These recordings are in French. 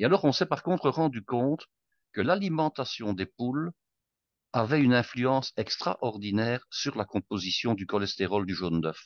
Et alors on s'est par contre rendu compte que l'alimentation des poules avait une influence extraordinaire sur la composition du cholestérol du jaune d'œuf.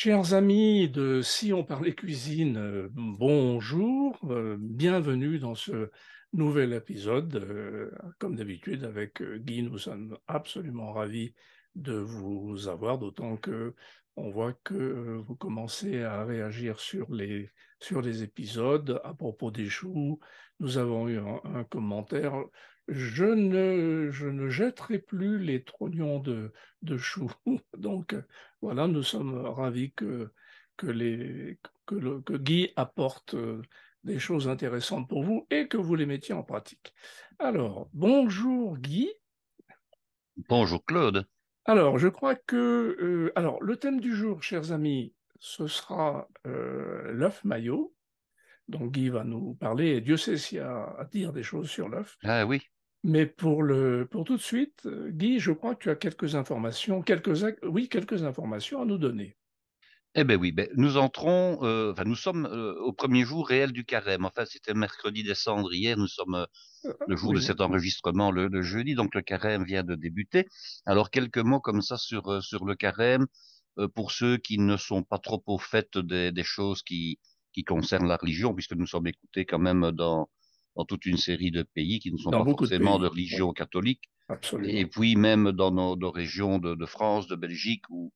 Chers amis de Si on parlait cuisine, euh, bonjour, euh, bienvenue dans ce nouvel épisode. Euh, comme d'habitude, avec Guy, nous sommes absolument ravis de vous avoir, d'autant que on voit que vous commencez à réagir sur les, sur les épisodes à propos des choux. Nous avons eu un commentaire je ne, je ne jetterai plus les trognons de, de choux. Donc euh, voilà, nous sommes ravis que, que, les, que, Guy apporte euh, des choses intéressantes pour vous et que vous les mettiez en pratique. Alors, bonjour Guy. Bonjour Claude. Alors, je crois que... Euh, alors, le thème du jour, chers amis, ce sera l'œuf maillot. Donc Guy va nous parler, et Dieu sait s'il y a à dire des choses sur l'œuf. Ah oui. Mais pour, le, pour tout de suite, Guy, je crois que tu as quelques informations, quelques, oui, quelques informations à nous donner. Eh bien oui, ben, nous entrons, euh, enfin, nous sommes euh, au premier jour réel du carême. Enfin, c'était mercredi décembre hier, nous sommes euh, le jour de cet enregistrement le, jeudi, donc le carême vient de débuter. Alors quelques mots comme ça sur, sur le carême, pour ceux qui ne sont pas trop au fait des, des choses qui, qui concernent la religion, puisque nous sommes écoutés quand même dans, dans toute une série de pays qui ne sont pas forcément de, religion catholique. Et puis même dans nos, régions de, France, de Belgique ou,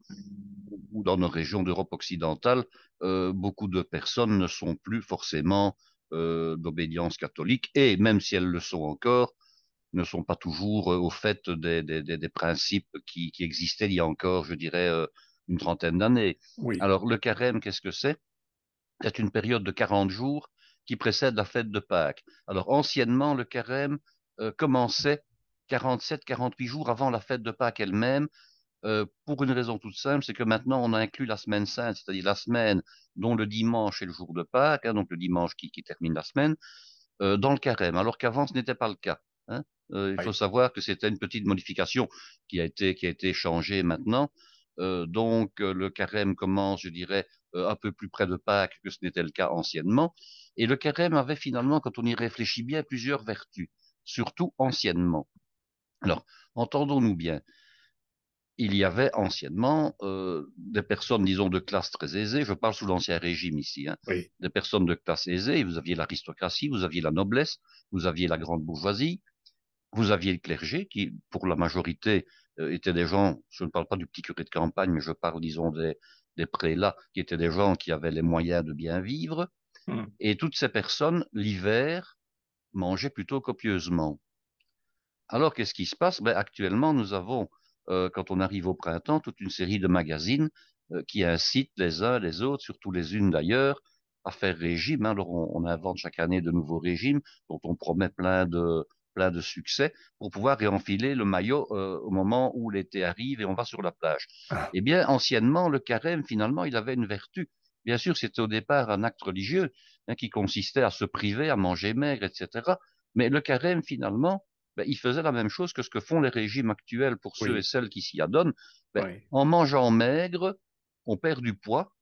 ou dans nos régions d'Europe occidentale, euh, beaucoup de personnes ne sont plus forcément euh, d'obédience catholique et même si elles le sont encore, ne sont pas toujours euh, au fait des, principes qui, qui, existaient il y a encore, je dirais, une trentaine d'années. Oui. Alors le carême, qu'est-ce que c'est C'est une période de 40 jours qui précède la fête de Pâques. Alors anciennement, le carême euh, commençait 47-48 jours avant la fête de Pâques elle-même, euh, pour une raison toute simple, c'est que maintenant on a inclus la semaine sainte, c'est-à-dire la semaine dont le dimanche est le jour de Pâques, hein, donc le dimanche qui, termine la semaine, euh, dans le carême, alors qu'avant ce n'était pas le cas. Hein. il faut savoir que c'était une petite modification qui a été, qui a été changée maintenant. donc le carême commence, je dirais, un peu plus près de Pâques que ce n'était le cas anciennement. Et le carême avait finalement, quand on y réfléchit bien, plusieurs vertus, surtout anciennement. Alors, entendons-nous bien. Il y avait anciennement euh, des personnes, disons, de classe très aisée. Je parle sous l'Ancien Régime ici. Hein. Des personnes de classe aisée. Vous aviez l'aristocratie, vous aviez la noblesse, vous aviez la grande bourgeoisie, vous aviez le clergé, qui, pour la majorité, euh, étaient des gens. Je ne parle pas du petit curé de campagne, mais je parle, disons, des prélats, qui étaient des gens qui avaient les moyens de bien vivre. Hmm. Et toutes ces personnes, l'hiver, mangeaient plutôt copieusement. Alors, qu'est-ce qui se passe ben, Actuellement, nous avons, euh, quand on arrive au printemps, toute une série de magazines euh, qui incitent les uns les autres, surtout les unes d'ailleurs, à faire régime. Alors, on, invente chaque année de nouveaux régimes dont on promet plein de, plein de succès pour pouvoir réenfiler le maillot euh, au moment où l'été arrive et on va sur la plage. Ah. Eh bien, anciennement, le carême, finalement, il avait une vertu. Bien sûr, c'était au départ un acte religieux hein, qui consistait à se priver, à manger maigre, etc. Mais le carême, finalement, ben, il faisait la même chose que ce que font les régimes actuels pour ceux et celles qui s'y adonnent. Ben, en mangeant maigre, on perd du poids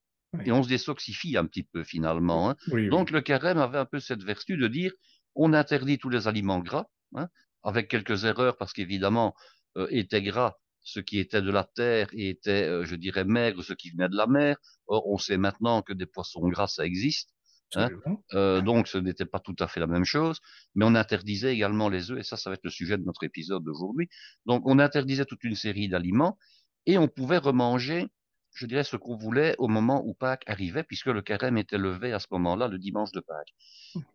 et on se désoxifie un petit peu finalement. Hein. Donc le carême avait un peu cette vertu de dire on interdit tous les aliments gras, hein, avec quelques erreurs parce qu'évidemment euh, gras ce qui était de la terre et était, euh, je dirais, maigre, ce qui venait de la mer. Or, on sait maintenant que des poissons gras, ça existe. Hein. Euh, donc, ce n'était pas tout à fait la même chose, mais on interdisait également les œufs, et ça, ça va être le sujet de notre épisode d'aujourd'hui. Donc, on interdisait toute une série d'aliments, et on pouvait remanger, je dirais, ce qu'on voulait au moment où Pâques arrivait, puisque le carême était levé à ce moment-là, le dimanche de Pâques.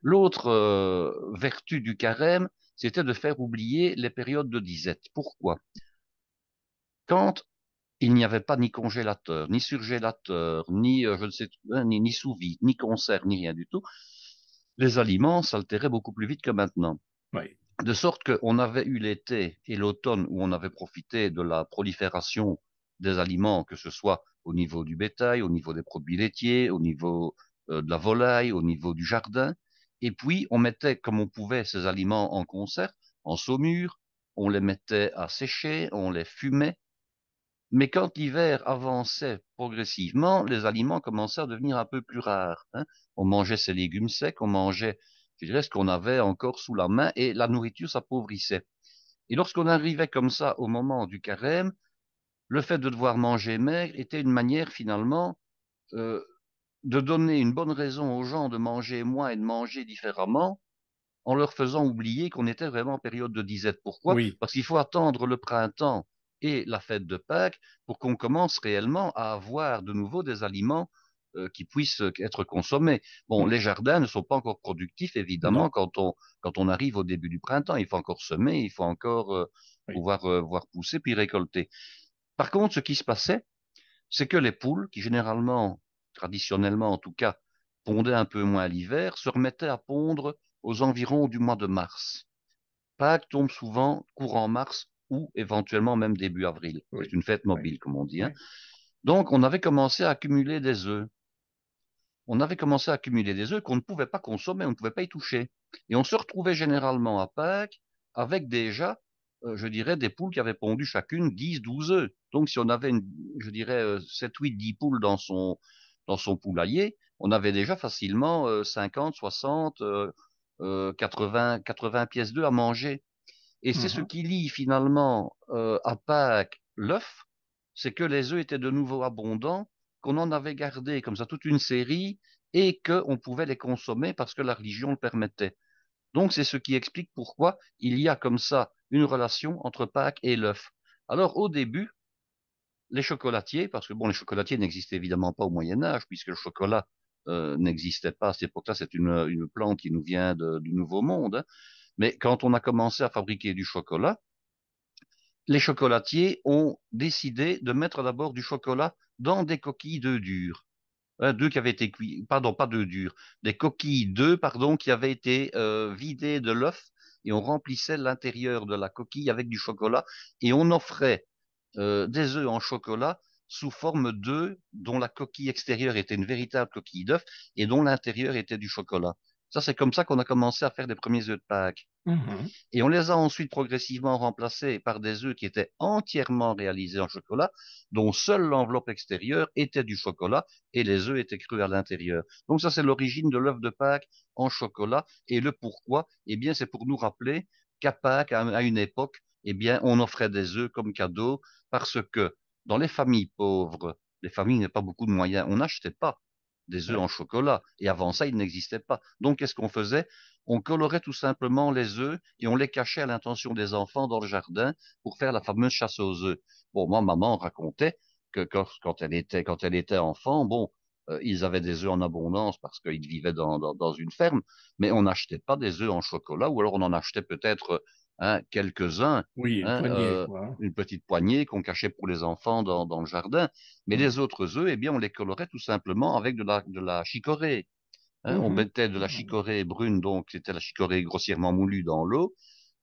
L'autre euh, vertu du carême, c'était de faire oublier les périodes de disette. Pourquoi quand il n'y avait pas ni congélateur, ni surgélateur, ni euh, je ne sais euh, ni, ni sous vide, ni concert, ni rien du tout, les aliments s'altéraient beaucoup plus vite que maintenant. De sorte qu'on avait eu l'été et l'automne où on avait profité de la prolifération des aliments, que ce soit au niveau du bétail, au niveau des produits laitiers, au niveau euh, de la volaille, au niveau du jardin. Et puis, on mettait comme on pouvait ces aliments en concert, en saumure, on les mettait à sécher, on les fumait, mais quand l'hiver avançait progressivement, les aliments commençaient à devenir un peu plus rares. Hein. On mangeait ses légumes secs, on mangeait, ce qu'on avait encore sous la main, et la nourriture s'appauvrissait. Et lorsqu'on arrivait comme ça au moment du carême, le fait de devoir manger maigre était une manière finalement euh, de donner une bonne raison aux gens de manger moins et de manger différemment, en leur faisant oublier qu'on était vraiment en période de disette. Pourquoi Parce qu'il faut attendre le printemps et la fête de Pâques pour qu'on commence réellement à avoir de nouveau des aliments euh, qui puissent euh, être consommés. Bon, mm. les jardins ne sont pas encore productifs, évidemment, quand on, quand on arrive au début du printemps. Il faut encore semer, il faut encore euh, pouvoir voir pousser, puis récolter. Par contre, ce qui se passait, c'est que les poules, qui généralement, traditionnellement en tout cas, pondaient un peu moins l'hiver, se remettaient à pondre aux environs du mois de mars. Pâques tombe souvent courant mars, ou éventuellement même début avril. C'est une fête mobile, comme on dit. Hein. Donc, on avait commencé à accumuler des œufs. On avait commencé à accumuler des œufs qu'on ne pouvait pas consommer, on ne pouvait pas y toucher. Et on se retrouvait généralement à Pâques avec déjà, euh, je dirais, des poules qui avaient pondu chacune 10, 12 œufs. Donc, si on avait, je dirais, 7, 8, 10 poules dans son, dans son poulailler, on avait déjà facilement 50, 60, 80, 80 pièces d'œufs à manger. Et c'est ce mhm. qui lie finalement euh, à Pâques l'œuf, c'est que les œufs étaient de nouveau abondants, qu'on en avait gardé comme ça toute une série et qu'on pouvait les consommer parce que la religion le permettait. Donc c'est ce qui explique pourquoi il y a comme ça une relation entre Pâques et l'œuf. Alors au début, les chocolatiers, parce que bon, les chocolatiers n'existaient évidemment pas au Moyen Âge, puisque le chocolat euh, n'existait pas à cette époque-là, c'est une, plante qui nous vient du Nouveau Monde. Hein. Mais quand on a commencé à fabriquer du chocolat, les chocolatiers ont décidé de mettre d'abord du chocolat dans des coquilles d'œufs durs. Hein, qui avaient été pardon, pas d'œufs durs, des coquilles d'œufs, pardon, qui avaient été euh, vidées de l'œuf et on remplissait l'intérieur de la coquille avec du chocolat et on offrait euh, des œufs en chocolat sous forme d'œufs dont la coquille extérieure était une véritable coquille d'œuf et dont l'intérieur était du chocolat. Ça, c'est comme ça qu'on a commencé à faire des premiers œufs de Pâques. Mmh et on les a ensuite progressivement remplacés par des œufs qui étaient entièrement réalisés en chocolat, dont seule l'enveloppe extérieure était du chocolat et les œufs étaient crus à l'intérieur. Donc ça, c'est l'origine de l'œuf de Pâques en chocolat. Et le pourquoi Eh bien, c'est pour nous rappeler qu'à Pâques, à une époque, eh bien, on offrait des œufs comme cadeau parce que dans les familles pauvres, les familles n'avaient pas beaucoup de moyens, on n'achetait pas des œufs en chocolat. Et avant ça, ils n'existaient pas. Donc, qu'est-ce qu'on faisait On colorait tout simplement les œufs et on les cachait à l'intention des enfants dans le jardin pour faire la fameuse chasse aux œufs. Bon, moi, maman racontait que quand, elle était quand elle était enfant, bon, euh, ils avaient des œufs en abondance parce qu'ils vivaient dans, dans, une ferme, mais on n'achetait pas des œufs en chocolat ou alors on en achetait peut-être Hein, quelques-uns, hein, euh, hein. une, petite poignée qu'on cachait pour les enfants dans, le jardin. Mais mmh. les autres œufs, eh bien, on les colorait tout simplement avec de la, de la chicorée. On mmh mettait de la chicorée brune, donc c'était la chicorée grossièrement moulue dans l'eau,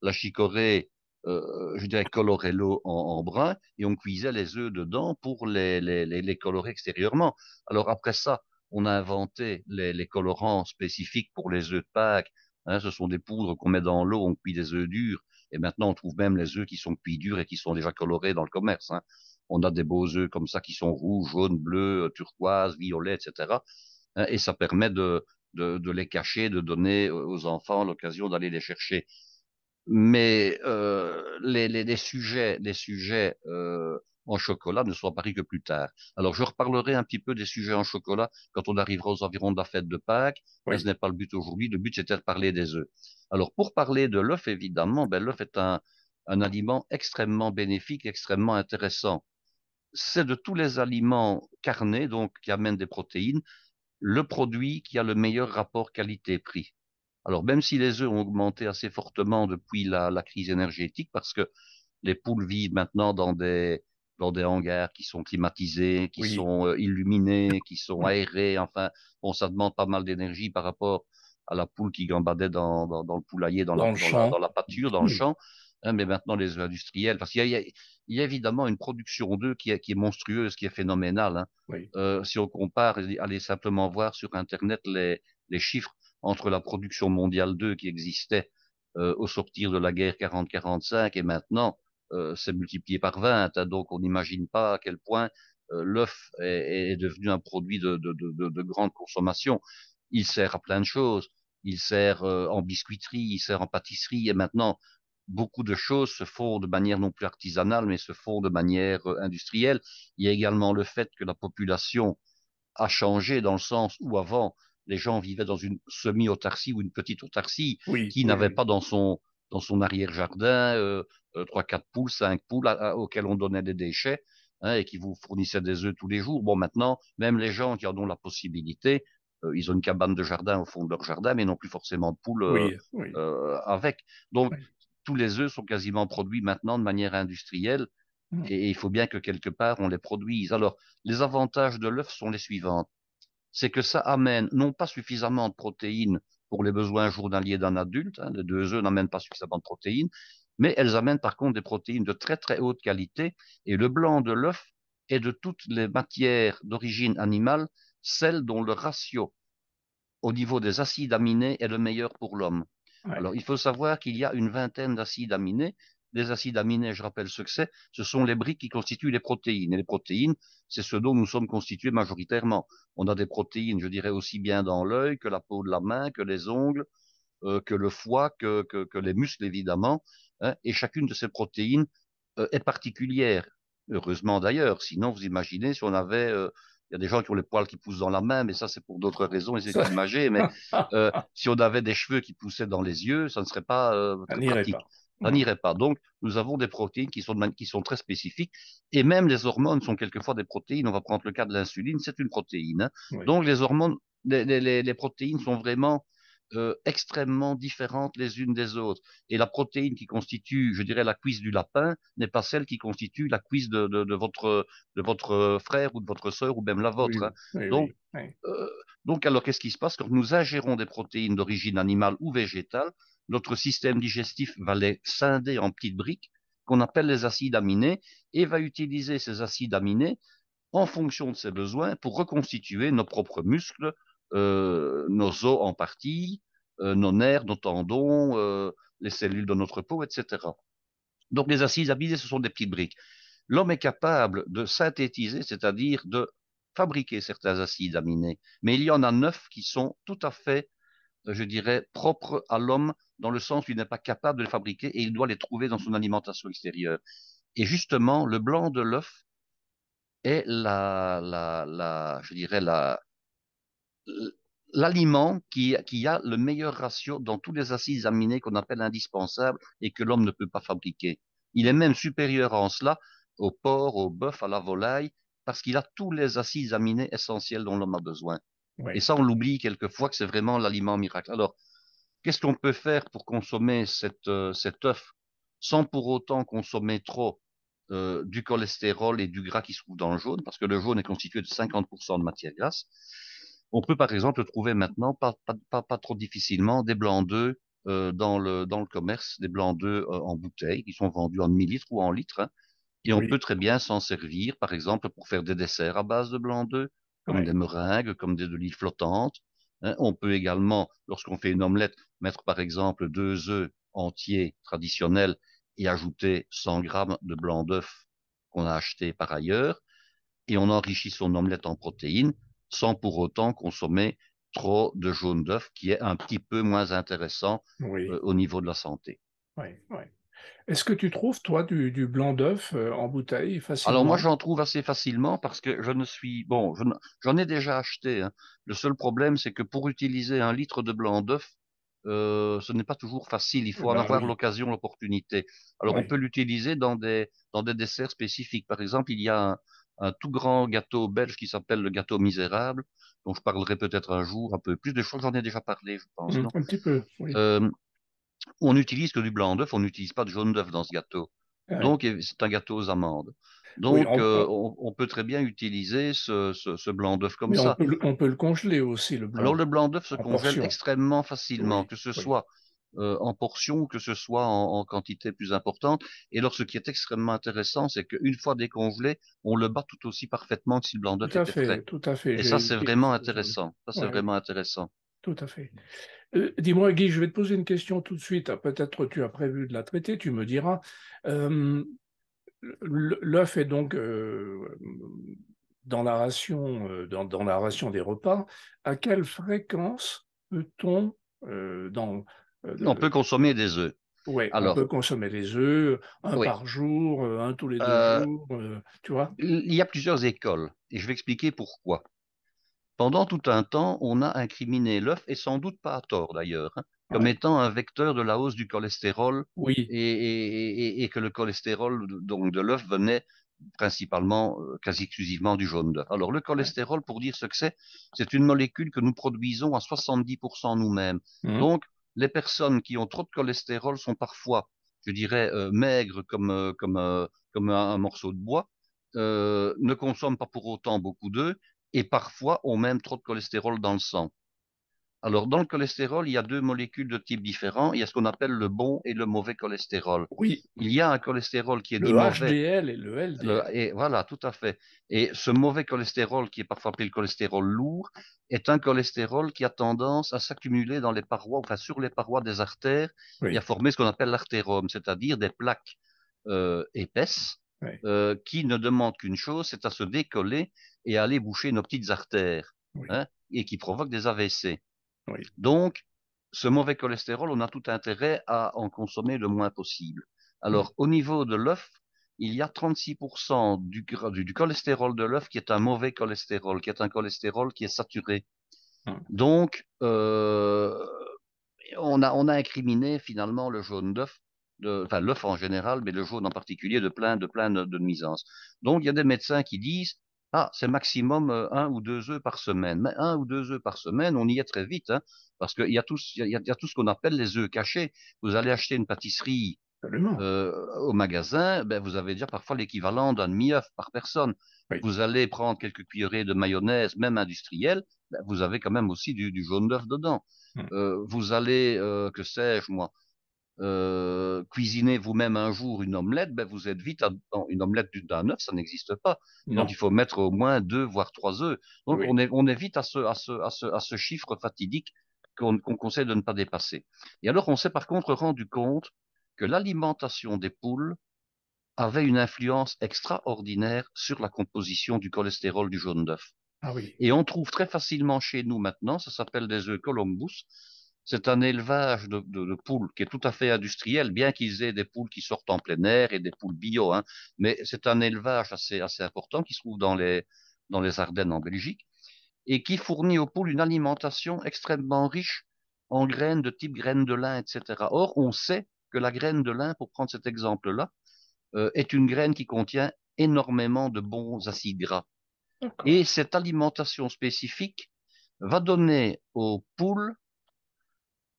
la chicorée, euh, je dirais, colorait l'eau en, brun, et on cuisait les œufs dedans pour les, colorer extérieurement. Alors après ça, on a inventé les, colorants spécifiques pour les œufs de Pâques, Hein, ce sont des poudres qu'on met dans l'eau, on cuit des œufs durs. Et maintenant, on trouve même les œufs qui sont cuits durs et qui sont déjà colorés dans le commerce. Hein. On a des beaux œufs comme ça qui sont rouges, jaunes, bleus, euh, turquoise, violets etc. Hein, et ça permet de, de, les cacher, de donner aux enfants l'occasion d'aller les chercher. Mais euh, les, les, sujets, les sujets euh, en chocolat ne soit pari que plus tard. Alors, je reparlerai un petit peu des sujets en chocolat quand on arrivera aux environs de la fête de Pâques, mais ce n'est pas le but aujourd'hui. Le but, c'était de parler des œufs. Alors, pour parler de l'œuf, évidemment, ben, l'œuf est un, aliment extrêmement bénéfique, extrêmement intéressant. C'est de tous les aliments carnés, donc qui amènent des protéines, le produit qui a le meilleur rapport qualité-prix. Alors même si les œufs ont augmenté assez fortement depuis la, crise énergétique, parce que les poules vivent maintenant dans des dans des hangars qui sont climatisés, qui sont euh, illuminés, qui sont aérés. Enfin, bon, ça demande pas mal d'énergie par rapport à la poule qui gambadait dans, dans, le poulailler, dans, la, pâture, dans le champ. Hein, mais maintenant, les industriels, parce qu'il y, a, évidemment une production d'œufs qui, qui, est monstrueuse, qui est phénoménale. Hein. Euh, si on compare, allez simplement voir sur Internet les, les chiffres entre la production mondiale d'œufs qui existait euh, au sortir de la guerre 40-45 et maintenant, euh, c'est multiplié par 20. Hein, donc on n'imagine pas à quel point euh, l'œuf est, devenu un produit de, grande consommation. Il sert à plein de choses. Il sert euh, en biscuiterie, il sert en pâtisserie, et maintenant beaucoup de choses se font de manière non plus artisanale, mais se font de manière industrielle. Il y a également le fait que la population a changé dans le sens où avant les gens vivaient dans une semi-autarcie ou une petite autarcie qui n'avait pas dans son dans son arrière-jardin 3-4 euh, euh, poules, 5 poules auxquelles on donnait des déchets hein, et qui vous fournissaient des œufs tous les jours. Bon, maintenant, même les gens qui en ont la possibilité, euh, ils ont une cabane de jardin au fond de leur jardin, mais non plus forcément de poules avec. Donc, tous les œufs sont quasiment produits maintenant de manière industrielle. Mmh. Et, et il faut bien que quelque part on les produise. Alors, les avantages de l'œuf sont les suivants. C'est que ça amène non pas suffisamment de protéines pour les besoins journaliers d'un adulte. Hein, les deux œufs n'amènent pas suffisamment de protéines, mais elles amènent par contre des protéines de très très haute qualité. Et le blanc de l'œuf est de toutes les matières d'origine animale celle dont le ratio au niveau des acides aminés est le meilleur pour l'homme. Alors il faut savoir qu'il y a une vingtaine d'acides aminés les acides aminés, je rappelle ce que c'est, ce sont les briques qui constituent les protéines. Et les protéines, c'est ce dont nous sommes constitués majoritairement. On a des protéines, je dirais, aussi bien dans l'œil que la peau de la main, que les ongles, euh, que le foie, que, les muscles, évidemment. Hein. et chacune de ces protéines euh, est particulière. Heureusement d'ailleurs, sinon vous imaginez si on avait... Euh, il y a des gens qui ont les poils qui poussent dans la main, mais ça c'est pour d'autres raisons, et c'est imagé. Mais si on avait des cheveux qui poussaient dans les yeux, ça ne serait pas pratique. Pas ça n'irait pas. Donc, nous avons des protéines qui sont, qui sont très spécifiques, et même les hormones sont quelquefois des protéines. On va prendre le cas de l'insuline, c'est une protéine. Hein. Donc, les hormones, les, protéines sont vraiment euh, extrêmement différentes les unes des autres. Et la protéine qui constitue, je dirais, la cuisse du lapin n'est pas celle qui constitue la cuisse de, votre, de votre frère ou de votre sœur ou même la vôtre. Hein. donc, euh, donc, alors, qu'est-ce qui se passe quand nous ingérons des protéines d'origine animale ou végétale notre système digestif va les scinder en petites briques qu'on appelle les acides aminés et va utiliser ces acides aminés en fonction de ses besoins pour reconstituer nos propres muscles, euh, nos os en partie, euh, nos nerfs, nos tendons, euh, les cellules de notre peau, etc. Donc les acides aminés, ce sont des petites briques. L'homme est capable de synthétiser, c'est-à-dire de fabriquer certains acides aminés, mais il y en a neuf qui sont tout à fait je dirais, propre à l'homme dans le sens où il n'est pas capable de les fabriquer et il doit les trouver dans son alimentation extérieure. Et justement, le blanc de l'œuf est la, la, la, je dirais, la, l'aliment qui, qui, a le meilleur ratio dans tous les acides aminés qu'on appelle indispensables et que l'homme ne peut pas fabriquer. Il est même supérieur en cela au porc, au bœuf, à la volaille, parce qu'il a tous les acides aminés essentiels dont l'homme a besoin. Et ça, on l'oublie quelquefois que c'est vraiment l'aliment miracle. Alors, qu'est-ce qu'on peut faire pour consommer cet euh, œuf sans pour autant consommer trop euh, du cholestérol et du gras qui se trouve dans le jaune, parce que le jaune est constitué de 50% de matière grasse. On peut par exemple trouver maintenant, pas, trop difficilement, des blancs d'œufs euh, dans, le, commerce, des blancs d'œufs en bouteille qui sont vendus en millilitres ou en litres. Hein. et on peut très bien s'en servir, par exemple, pour faire des desserts à base de blancs d'œufs comme des meringues, comme des olives flottantes. Hein. on peut également, lorsqu'on fait une omelette, mettre par exemple deux œufs entiers traditionnels et ajouter 100 grammes de blanc d'œuf qu'on a acheté par ailleurs. Et on enrichit son omelette en protéines sans pour autant consommer trop de jaune d'œuf qui est un petit peu moins intéressant euh, au niveau de la santé. Oui, oui. Est-ce que tu trouves, toi, du, blanc d'œuf euh, en bouteille facilement Alors moi, j'en trouve assez facilement parce que je ne suis... Bon, j'en ai déjà acheté. Hein. Le seul problème, c'est que pour utiliser un litre de blanc d'œuf, euh, ce n'est pas toujours facile. Il eh faut en ben avoir l'occasion, l'opportunité. Alors on peut l'utiliser dans des, dans des desserts spécifiques. Par exemple, il y a un, tout grand gâteau belge qui s'appelle le gâteau misérable, dont je parlerai peut-être un jour un peu plus. De choses, j'en ai déjà parlé, je pense. Mmh, un petit peu. Euh, on n'utilise que du blanc d'œuf, on n'utilise pas de jaune d'œuf dans ce gâteau. Donc, c'est un gâteau aux amandes. Donc, euh, on, peut... très bien utiliser ce, blanc d'œuf comme ça. On peut, le congeler aussi, le blanc Alors, le blanc d'œuf se congèle extrêmement facilement, euh, que ce soit en portion, que ce soit en, quantité plus importante. Et alors, ce qui est extrêmement intéressant, c'est qu'une fois décongelé, on le bat tout aussi parfaitement que si le blanc d'œuf était Tout à fait. Et ça, c'est vraiment intéressant. Ça, c'est vraiment intéressant. Tout à fait. Euh, dis-moi, Guy, je vais te poser une question tout de suite. Peut-être tu as prévu de la traiter, tu me diras. Euh, l'œuf est donc euh, dans, la ration, dans, la ration des repas. À quelle fréquence peut-on. dans, on peut consommer des œufs. Oui, on peut consommer des œufs, un par jour, un tous les deux jours, tu vois Il y a plusieurs écoles, et je vais expliquer pourquoi. Pendant tout un temps, on a incriminé l'œuf, et sans doute pas à tort d'ailleurs, hein, ah comme étant un vecteur de la hausse du cholestérol, et, que le cholestérol donc de l'œuf venait principalement, euh, quasi exclusivement du jaune d'œuf. Alors le cholestérol, pour dire ce que c'est, c'est une molécule que nous produisons à 70% nous-mêmes. Mmh. Donc les personnes qui ont trop de cholestérol sont parfois, je dirais, euh, maigres comme, euh, comme, comme un, un, morceau de bois, ne consomment pas pour autant beaucoup d'œufs, et parfois ont même trop de cholestérol dans le sang. Alors, dans le cholestérol, il y a deux molécules de type différent. Il y a ce qu'on appelle le bon et le mauvais cholestérol. Oui. Il y a un cholestérol qui est le mauvais. HDL et le LDL. et voilà, tout à fait. Et ce mauvais cholestérol, qui est parfois appelé le cholestérol lourd, est un cholestérol qui a tendance à s'accumuler dans les parois, enfin sur les parois des artères, et à former ce qu'on appelle l'artérome, c'est-à-dire des plaques euh, épaisses. Euh, qui ne demandent qu'une chose, c'est à se décoller et aller boucher nos petites artères hein, et qui provoquent des AVC. Donc, ce mauvais cholestérol, on a tout intérêt à en consommer le moins possible. Alors, au niveau de l'œuf, il y a 36% du, du, cholestérol de l'œuf qui est un mauvais cholestérol, qui est un cholestérol qui est saturé. Hum. Donc, euh, on, a, on a incriminé finalement le jaune d'œuf de, enfin l'œuf en général, mais le jaune en particulier, de plein de plein de, de nuisances. Donc il y a des médecins qui disent ah, c'est maximum euh, un ou deux œufs par semaine. Mais un ou deux œufs par semaine, on y est très vite, hein, parce qu'il y, a tout, y, y tout ce qu'on appelle les œufs cachés. Vous allez acheter une pâtisserie euh, au magasin, ben, vous avez déjà parfois l'équivalent d'un demi-œuf par personne. Vous allez prendre quelques cuillerées de mayonnaise, même industrielle, ben, vous avez quand même aussi du, jaune d'œuf dedans. Hum. Euh, vous allez, que sais-je moi, euh, cuisinez vous-même un jour une omelette, ben vous êtes vite à, une omelette d'un œuf, ça n'existe pas. Donc il faut mettre au moins deux voire trois œufs. Donc on est vite à ce chiffre fatidique qu'on conseille de ne pas dépasser. Et alors on s'est par contre rendu compte que l'alimentation des poules avait une influence extraordinaire sur la composition du cholestérol du jaune d'œuf. Ah Et on trouve très facilement chez nous maintenant, ça s'appelle des œufs Columbus, c'est un élevage de, poules qui est tout à fait industriel, bien qu'ils aient des poules qui sortent en plein air et des poules bio, hein. mais c'est un élevage assez, important qui se trouve dans les, dans les Ardennes en Belgique et qui fournit aux poules une alimentation extrêmement riche en graines de type graines de lin, etc. Or, on sait que la graine de lin, pour prendre cet exemple-là, euh, est une graine qui contient énormément de bons acides gras. Et cette alimentation spécifique va donner aux poules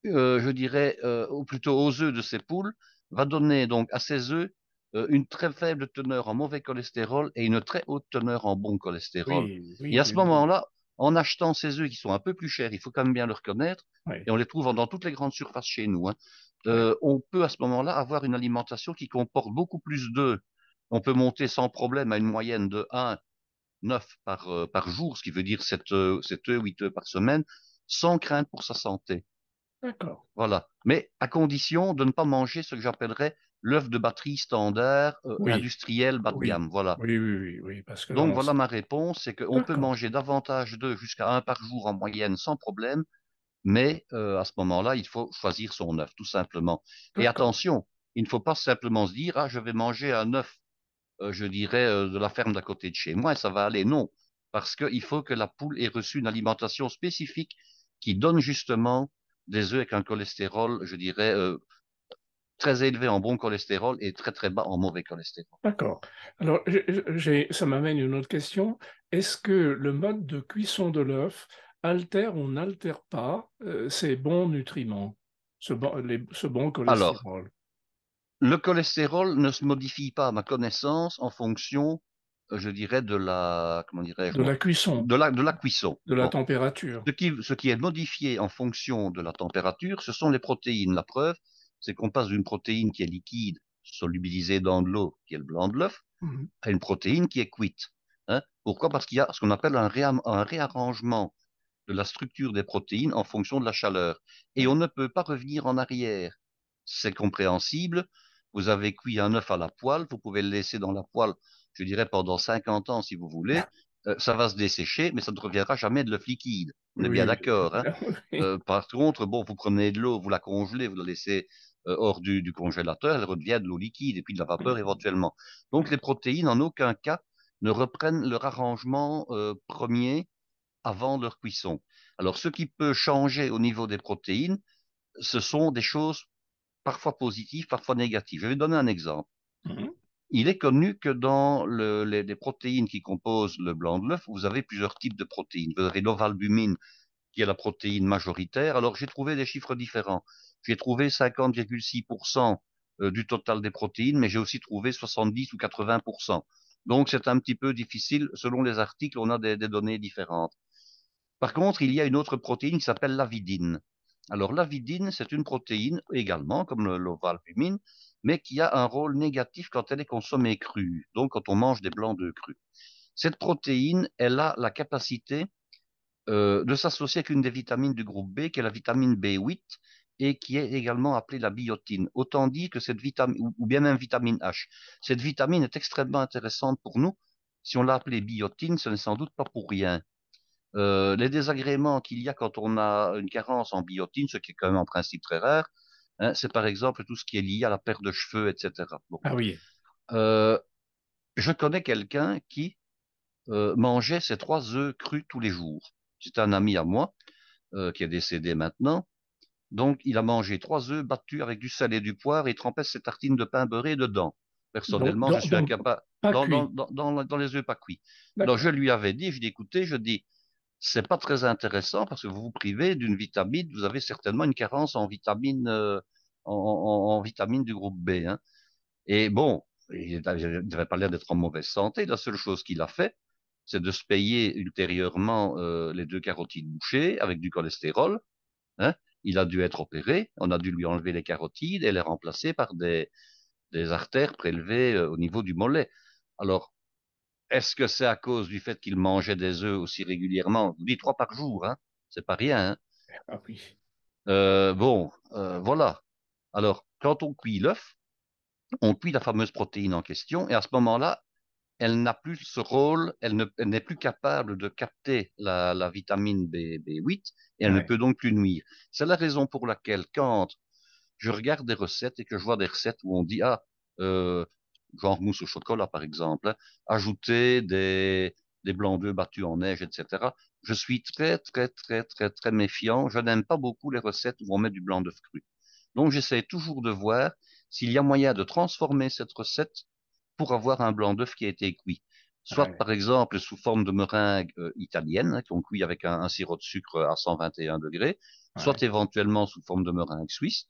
euh, je dirais, euh, ou plutôt aux œufs de ces poules, va donner donc à ces œufs euh, une très faible teneur en mauvais cholestérol et une très haute teneur en bon cholestérol. et à ce moment-là, en achetant ces œufs qui sont un peu plus chers, il faut quand même bien le reconnaître, et on les trouve dans toutes les grandes surfaces chez nous, hein. euh, on peut à ce moment-là avoir une alimentation qui comporte beaucoup plus d'œufs. On peut monter sans problème à une moyenne de 1 9 par, jour, ce qui veut dire 7, 8 œufs par semaine, sans crainte pour sa santé. D'accord. Voilà. Mais à condition de ne pas manger ce que j'appellerais l'œuf de batterie standard euh, industriel bas Voilà. Oui, oui, oui. parce Donc voilà ma réponse, c'est qu'on peut manger davantage d'œufs jusqu'à un par jour en moyenne sans problème, mais euh, à ce moment-là, il faut choisir son œuf, tout simplement. Et attention, il ne faut pas simplement se dire, ah, je vais manger un œuf, euh, je dirais, de la ferme d'à côté de chez moi, ça va aller. Non, parce qu'il faut que la poule ait reçu une alimentation spécifique qui donne justement des œufs avec un cholestérol, je dirais, euh, très élevé en bon cholestérol et très très bas en mauvais cholestérol. D'accord. Alors, ça m'amène une autre question. Est-ce que le mode de cuisson de l'œuf altère ou n'altère pas euh, ces bons nutriments, ce bon, ce bon cholestérol le cholestérol ne se modifie pas, à ma connaissance, en fonction euh, je dirais, de la, comment de la cuisson. De la, de la cuisson. De la température. Ce qui, est modifié en fonction de la température, ce sont les protéines. La preuve, c'est qu'on passe d'une protéine qui est liquide, solubilisée dans de l'eau, qui est le blanc de l'œuf, mhm. à une protéine qui est cuite. Hein Pourquoi Parce qu'il y a ce qu'on appelle un réarrangement de la structure des protéines en fonction de la chaleur. Et on ne peut pas revenir en arrière. C'est compréhensible. Vous avez cuit un œuf à la poêle, vous pouvez le laisser dans la poêle je dirais, pendant 50 ans, si vous voulez, ah. euh, ça va se dessécher, mais ça ne reviendra jamais de l'œuf liquide. On est bien d'accord. Hein. Euh, par contre, bon, vous prenez de l'eau, vous la congelez, vous la laissez euh, hors du, du, congélateur, elle redevient de l'eau liquide et puis de la vapeur éventuellement. Donc les protéines, en aucun cas, ne reprennent leur arrangement premier avant leur cuisson. Alors ce qui peut changer au niveau des protéines, ce sont des choses parfois positives, parfois négatives. Je vais donner un exemple. Mmh il est connu que dans les, protéines qui composent le blanc de l'œuf, vous avez plusieurs types de protéines. Vous avez l'ovalbumine qui est la protéine majoritaire. Alors j'ai trouvé des chiffres différents. J'ai trouvé 50,6% euh, du total des protéines, mais j'ai aussi trouvé 70 ou 80%. Donc c'est un petit peu difficile. Selon les articles, on a des, des, données différentes. Par contre, il y a une autre protéine qui s'appelle l'avidine. Alors l'avidine, c'est une protéine également, comme l'ovalbumine, mais qui a un rôle négatif quand elle est consommée crue, donc quand on mange des blancs de crus. Cette protéine, elle a la capacité euh, de s'associer avec une des vitamines du groupe B, qui est la vitamine B8, et qui est également appelée la biotine. Autant dit que cette vitamine, ou bien même vitamine H, cette vitamine est extrêmement intéressante pour nous. Si on l'a appelée biotine, ce n'est sans doute pas pour rien. Euh, les désagréments qu'il y a quand on a une carence en biotine, ce qui est quand même en principe très rare, Hein, c'est par exemple tout ce qui est lié à la perte de cheveux, etc. Ah oui. Euh, je connais quelqu'un qui euh, mangeait ses trois œufs crus tous les jours. C'est un ami à moi euh, qui est décédé maintenant. Donc, il a mangé trois œufs battus avec du sel et du poivre et trempait ses tartines de pain beurré dedans. Personnellement, je suis incapable. Dans, les œufs pas cuits. Donc je lui avais dit, je dis, écoutez, je dis, c'est pas très intéressant parce que vous vous privez d'une vitamine, vous avez certainement une carence en vitamine, euh, en, vitamine du groupe B. Hein. Et bon, il n'avait pas l'air d'être en mauvaise santé. La seule chose qu'il a fait, c'est de se payer ultérieurement euh, les deux carotides bouchées avec du cholestérol. Hein. Il a dû être opéré. On a dû lui enlever les carotides et les remplacer par des, des artères prélevées euh, au niveau du mollet. Alors, est-ce que c'est à cause du fait qu'il mangeait des œufs aussi régulièrement Je vous dis trois par jour, hein c'est pas rien. Hein ah euh, bon, euh, voilà. Alors, quand on cuit l'œuf, on cuit la fameuse protéine en question, et à ce moment-là, elle n'a plus ce rôle, elle n'est plus capable de capter la, vitamine B, 8 et elle ne peut donc plus nuire. C'est la raison pour laquelle quand je regarde des recettes et que je vois des recettes où on dit ah euh, genre mousse au chocolat, par exemple, hein, ajouter des, blancs d'œufs battus en neige, etc. Je suis très, très, très, très, très méfiant. Je n'aime pas beaucoup les recettes où on met du blanc d'œuf cru. Donc, j'essaie toujours de voir s'il y a moyen de transformer cette recette pour avoir un blanc d'œuf qui a été cuit. Soit, par exemple, sous forme de meringue euh, italienne, hein, qu'on cuit avec un, sirop de sucre à 121 degrés, soit éventuellement sous forme de meringue suisse,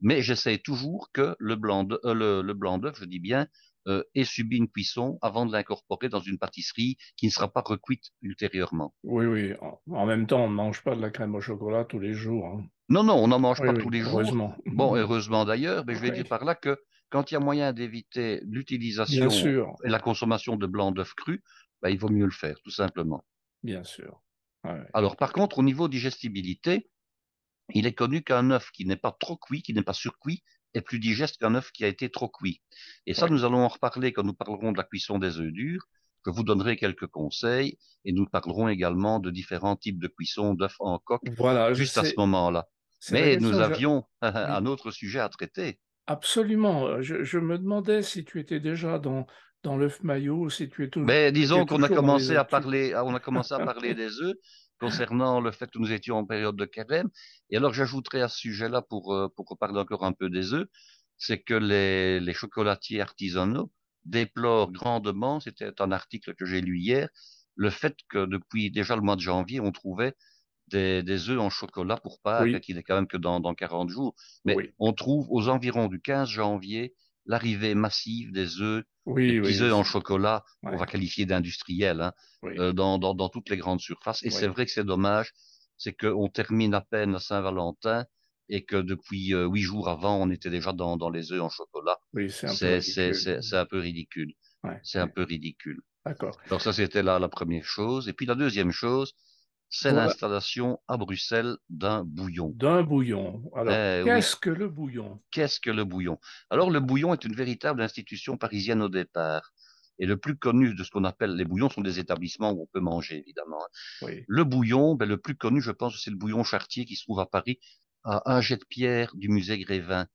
mais j'essaie toujours que le blanc d'œuf, euh, le, blanc d'œuf, je dis bien, euh, ait subi une cuisson avant de l'incorporer dans une pâtisserie qui ne sera pas recuite ultérieurement. Oui, oui. En même temps, on ne mange pas de la crème au chocolat tous les jours. Hein. Non, non, on n'en mange pas tous les heureusement. jours. Bon, heureusement d'ailleurs, mais je vais dire par là que quand il y a moyen d'éviter l'utilisation et la consommation de blanc d'œuf cru, bah, il vaut mieux le faire, tout simplement. Bien sûr. Alors par contre, au niveau digestibilité, il est connu qu'un œuf qui n'est pas trop cuit, qui n'est pas surcuit, est plus digeste qu'un œuf qui a été trop cuit. Et ça, nous allons en reparler quand nous parlerons de la cuisson des œufs durs. que vous donnerai quelques conseils et nous parlerons également de différents types de cuisson d'œufs en coque voilà, juste à ce moment-là. Mais nous avions un autre sujet à traiter. Absolument. Je, me demandais si tu étais déjà dans, dans l'œuf maillot, si tu étais. Mais disons qu'on a, a commencé à parler des œufs concernant le fait que nous étions en période de carême. Et alors j'ajouterai à ce sujet-là, pour, euh, pour qu'on parle encore un peu des œufs, c'est que les, les chocolatiers artisanaux déplorent grandement, c'était un article que j'ai lu hier, le fait que depuis déjà le mois de janvier, on trouvait des, des œufs en chocolat pour pas, qui n'est quand même que dans, dans 40 jours. Mais on trouve aux environs du 15 janvier l'arrivée massive des œufs, des œufs en chocolat, on va qualifier d'industriel hein, euh, dans, toutes les grandes surfaces. Et c'est vrai que c'est dommage, c'est qu'on termine à peine à Saint-Valentin et que depuis euh, huit jours avant, on était déjà dans, les œufs en chocolat. c'est un, peu ridicule. C'est un peu ridicule. D'accord. Alors ça, c'était là la première chose. Et puis la deuxième chose, c'est l'installation à Bruxelles d'un bouillon. D'un bouillon. Alors, eh qu'est-ce que le bouillon Qu'est-ce que le bouillon Alors, le bouillon est une véritable institution parisienne au départ. Et le plus connu de ce qu'on appelle les bouillons sont des établissements où on peut manger, évidemment. Hein. Le bouillon, ben, le plus connu, je pense, c'est le bouillon Chartier qui se trouve à Paris, à un jet de pierre du musée Grévin.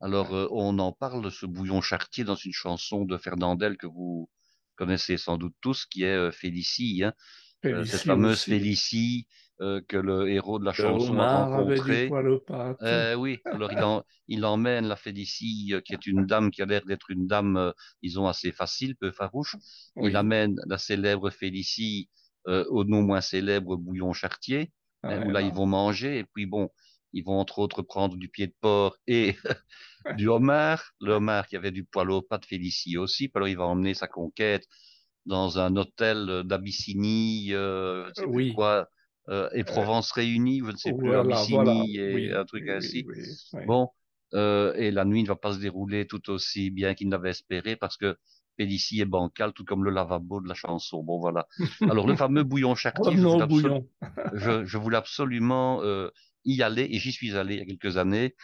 Alors, euh, on en parle ce bouillon Chartier dans une chanson de Fernandel que vous connaissez sans doute tous, qui est euh, Félicie. Hein. Euh, cette fameuse Félicie euh, que le héros de la chanson a rencontrée. Euh, oui, alors il, emmène la Félicie, euh, qui est une dame qui a l'air d'être une dame, disons, assez facile, peu farouche. Il amène la célèbre Félicie au non moins célèbre Bouillon Chartier, ah hein, où là ils vont manger, et puis bon, ils vont entre autres prendre du pied de porc et du homard. Le homard qui avait du poil au pas de Félicie aussi. Alors il va emmener sa conquête dans un hôtel euh, d'Abyssinie, euh, quoi, euh, et euh, Provence réunie, je ne sais plus, Abyssinie et un truc ainsi. Bon, euh, et la nuit ne va pas se dérouler tout aussi bien qu'il n'avait espéré parce que Pélissier est bancal, tout comme le lavabo de la chanson. Bon, voilà. Alors, le fameux bouillon oh chartier, je, je, je, voulais absolument euh, y aller et j'y suis allé il y a quelques années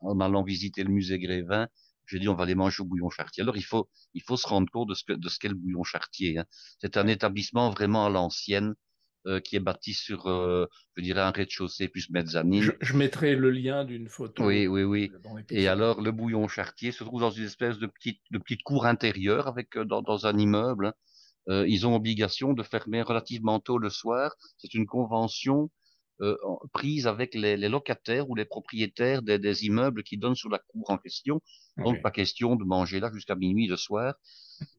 en allant visiter le musée Grévin j'ai dit on va les manger au bouillon chartier. Alors il faut, il faut se rendre compte de ce que, de ce qu'est le bouillon chartier. Hein. C'est un établissement vraiment à l'ancienne euh, qui est bâti sur, euh, je dirais, un rez-de-chaussée plus mezzanine. Je, je, mettrai le lien d'une photo. Oui, oui, oui. Et alors le bouillon chartier se trouve dans une espèce de petite, de petite cour intérieure avec euh, dans, dans un immeuble. Hein. Euh, ils ont obligation de fermer relativement tôt le soir. C'est une convention prise euh, prises avec les, locataires ou les propriétaires des, immeubles qui donnent sur la cour en question. Ah Donc pas question de manger là jusqu'à minuit le soir.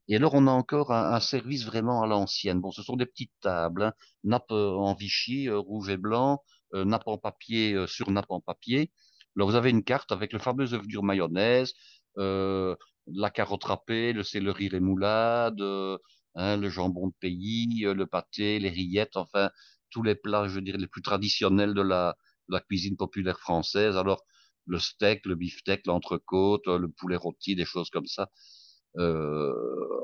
Et alors on a encore un, service vraiment à l'ancienne. Bon, ce sont des petites tables, nappes hein. nappe euh, en Vichy, euh, rouge et blanc, nappes nappe en papier sur nappe en papier. Là vous avez une carte avec le fameux œuf dur mayonnaise, la carotte râpée, le céleri rémoulade. Hein, le jambon de pays, le pâté, les rillettes, enfin tous les plats, je veux dire, les plus traditionnels de la, cuisine populaire française. Alors, le steak, le beefsteak, l'entrecôte, le poulet rôti, des choses comme ça, euh,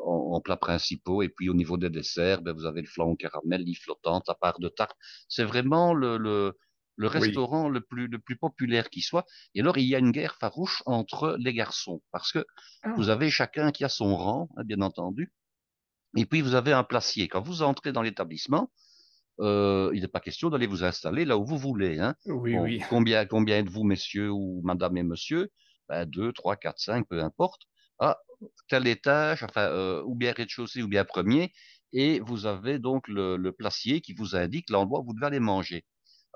en, plats principaux. Et puis, au niveau des desserts, ben, vous avez le flan au caramel, l'île flottante, la part de tarte. C'est vraiment le, restaurant le, plus, populaire qui soit. Et alors, il y a une guerre farouche entre les garçons, parce que ah. vous avez chacun qui a son rang, hein, bien entendu. Et puis, vous avez un placier. Quand vous entrez dans l'établissement, euh, il n'est pas question d'aller vous installer là où vous voulez. Hein. Combien, combien êtes-vous, messieurs ou madame et monsieur 2, 3, 4, 5, peu importe. à ah, tel étage, enfin, euh, ou bien rez-de-chaussée, ou bien premier. Et vous avez donc le, le placier qui vous indique l'endroit où vous devez aller manger.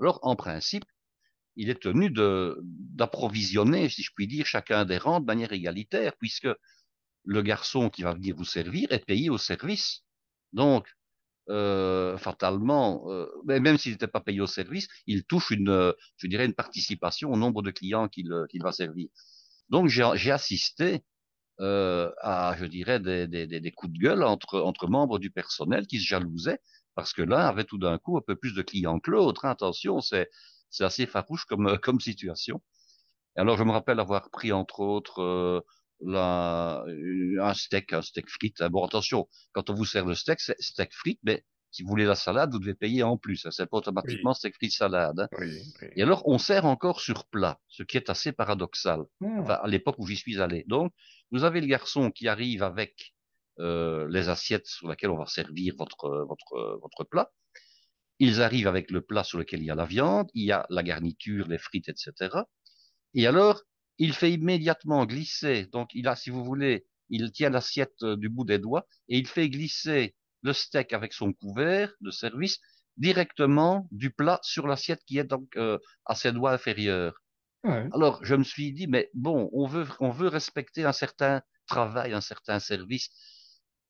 Alors, en principe, il est tenu d'approvisionner, si je puis dire, chacun des rangs de manière égalitaire, puisque le garçon qui va venir vous servir est payé au service. Donc, euh, fatalement, euh, même s'il n'était pas payé au service, il touche une, euh, je dirais, une participation au nombre de clients qu'il va servir. Donc j'ai assisté à, je dirais, des, coups de gueule entre, entre membres du personnel qui se jalousaient parce que l'un avait tout d'un coup un peu plus de clients que l'autre. Hein. Attention, c'est assez farouche comme, comme situation. Et alors je me rappelle avoir pris entre autres la, euh, un steak, un steak frites. Ah, bon, attention, quand on vous sert le steak, c'est steak frites, mais si vous voulez la salade, vous devez payer en plus. C'est pas automatiquement steak frite salade. Hein. Et alors, on sert encore sur plat, ce qui est assez paradoxal. Hmm. à l'époque où j'y suis allé. Donc, vous avez le garçon qui arrive avec euh, les assiettes sur lesquelles on va servir votre votre votre plat. Ils arrivent avec le plat sur lequel il y a la viande, il y a la garniture, les frites, etc. Et alors, il fait immédiatement glisser, donc il a, si vous voulez, il tient l'assiette euh, du bout des doigts et il fait glisser le steak avec son couvert de service directement du plat sur l'assiette qui est donc euh, à ses doigts inférieurs. Alors je me suis dit mais bon, on veut on veut respecter un certain travail, un certain service,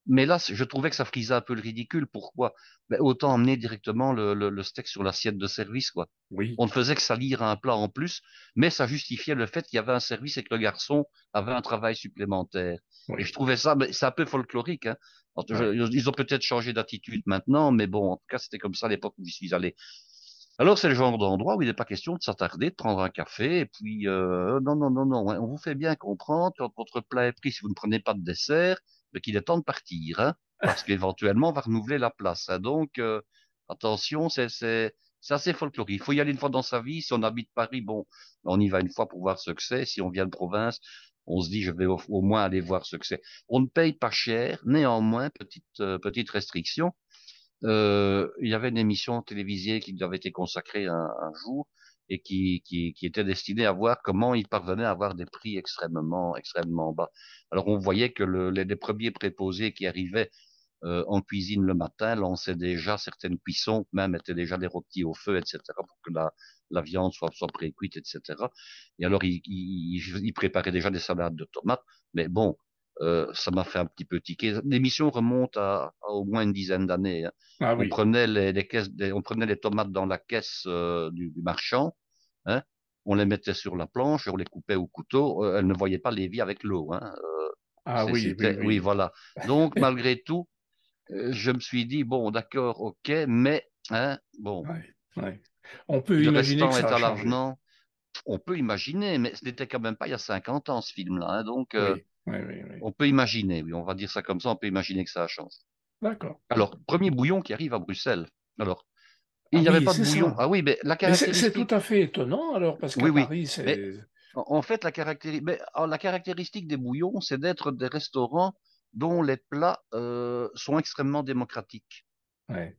mais là, je trouvais que ça frisait un peu le ridicule. Pourquoi ben, Autant amener directement le, steak sur l'assiette de service. quoi. On ne faisait que salir un plat en plus, mais ça justifiait le fait qu'il y avait un service et que le garçon avait un travail supplémentaire. Et je trouvais ça, ben, un peu folklorique. Hein. ils ont peut-être changé d'attitude maintenant, mais bon, en tout cas, c'était comme ça à l'époque où j'y suis allé. Alors c'est le genre d'endroit où il n'est pas question de s'attarder, de prendre un café, et puis euh, non, non, non, non, hein. on vous fait bien comprendre que votre plat est pris si vous ne prenez pas de dessert, mais qu'il est temps de partir, hein, parce qu'éventuellement, on va renouveler la place. Hein. Donc, euh, attention, c'est assez folklorique. Il faut y aller une fois dans sa vie. Si on habite Paris, bon, on y va une fois pour voir ce que c'est. Si on vient de province, on se dit, je vais au, moins aller voir ce que c'est. On ne paye pas cher, néanmoins, petite, euh, petite restriction. Euh, il y avait une émission télévisée qui avait été consacrée un jour, et qui, qui, était destiné à voir comment ils parvenaient à avoir des prix extrêmement, extrêmement bas. Alors on voyait que les, premiers préposés qui arrivaient euh, en cuisine le matin lançaient déjà certaines cuissons, même étaient déjà des rôtis au feu, etc., pour que la, viande soit, soit pré-cuite, etc. Et alors ils préparaient déjà des salades de tomates, mais bon, euh, ça m'a fait un petit peu tiquer. L'émission remonte à, au moins une dizaine d'années. Hein. Ah on, prenait les, caisses, on les tomates dans la caisse euh, du, marchand, hein. on les mettait sur la planche, on les coupait au couteau. Euh, elle ne voyait pas les vies avec l'eau. Hein. ah oui oui, voilà. Donc, malgré tout, je me suis dit, bon, d'accord, ok, mais, bon. On peut imaginer. Que ça est à on peut imaginer, mais ce n'était quand même pas il y a 50 ans ce film-là. donc, on peut imaginer, oui, on va dire ça comme ça, on peut imaginer que ça a changé. D'accord. Alors, premier bouillon qui arrive à Bruxelles. Alors, il ah n'y avait pas de bouillon. Ah oui, mais la caractéristique. C'est tout à fait étonnant, alors, parce que Paris, c'est. En fait, la, la caractéristique des bouillons, c'est d'être des restaurants dont les plats euh, sont extrêmement démocratiques.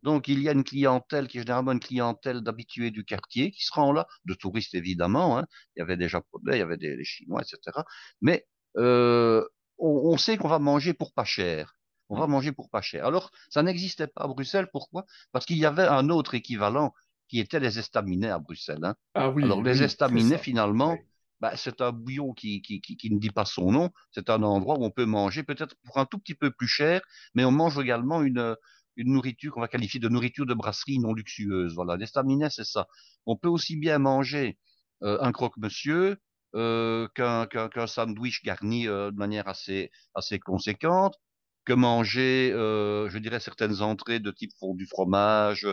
Donc il y a une clientèle qui est généralement une clientèle d'habitués du quartier qui se rend là, de touristes évidemment. Hein. Il y avait des Japonais, il y avait des, des Chinois, etc. Mais euh, on, sait qu'on va manger pour pas cher. On va mm. manger pour pas cher. Alors, ça n'existait pas à Bruxelles. Pourquoi Parce qu'il y avait un autre équivalent qui était les estaminets à Bruxelles. Hein. Ah Alors, les estaminets, finalement, bah, c'est un bouillon qui, ne dit pas son nom. C'est un endroit où on peut manger peut-être pour un tout petit peu plus cher, mais on mange également une, nourriture qu'on va qualifier de nourriture de brasserie non luxueuse. Voilà, l'estaminet, c'est ça. On peut aussi bien manger euh, un croque-monsieur euh, qu'un sandwich garni euh, de manière assez, assez conséquente, que manger, euh, je dirais, certaines entrées de type du fromage,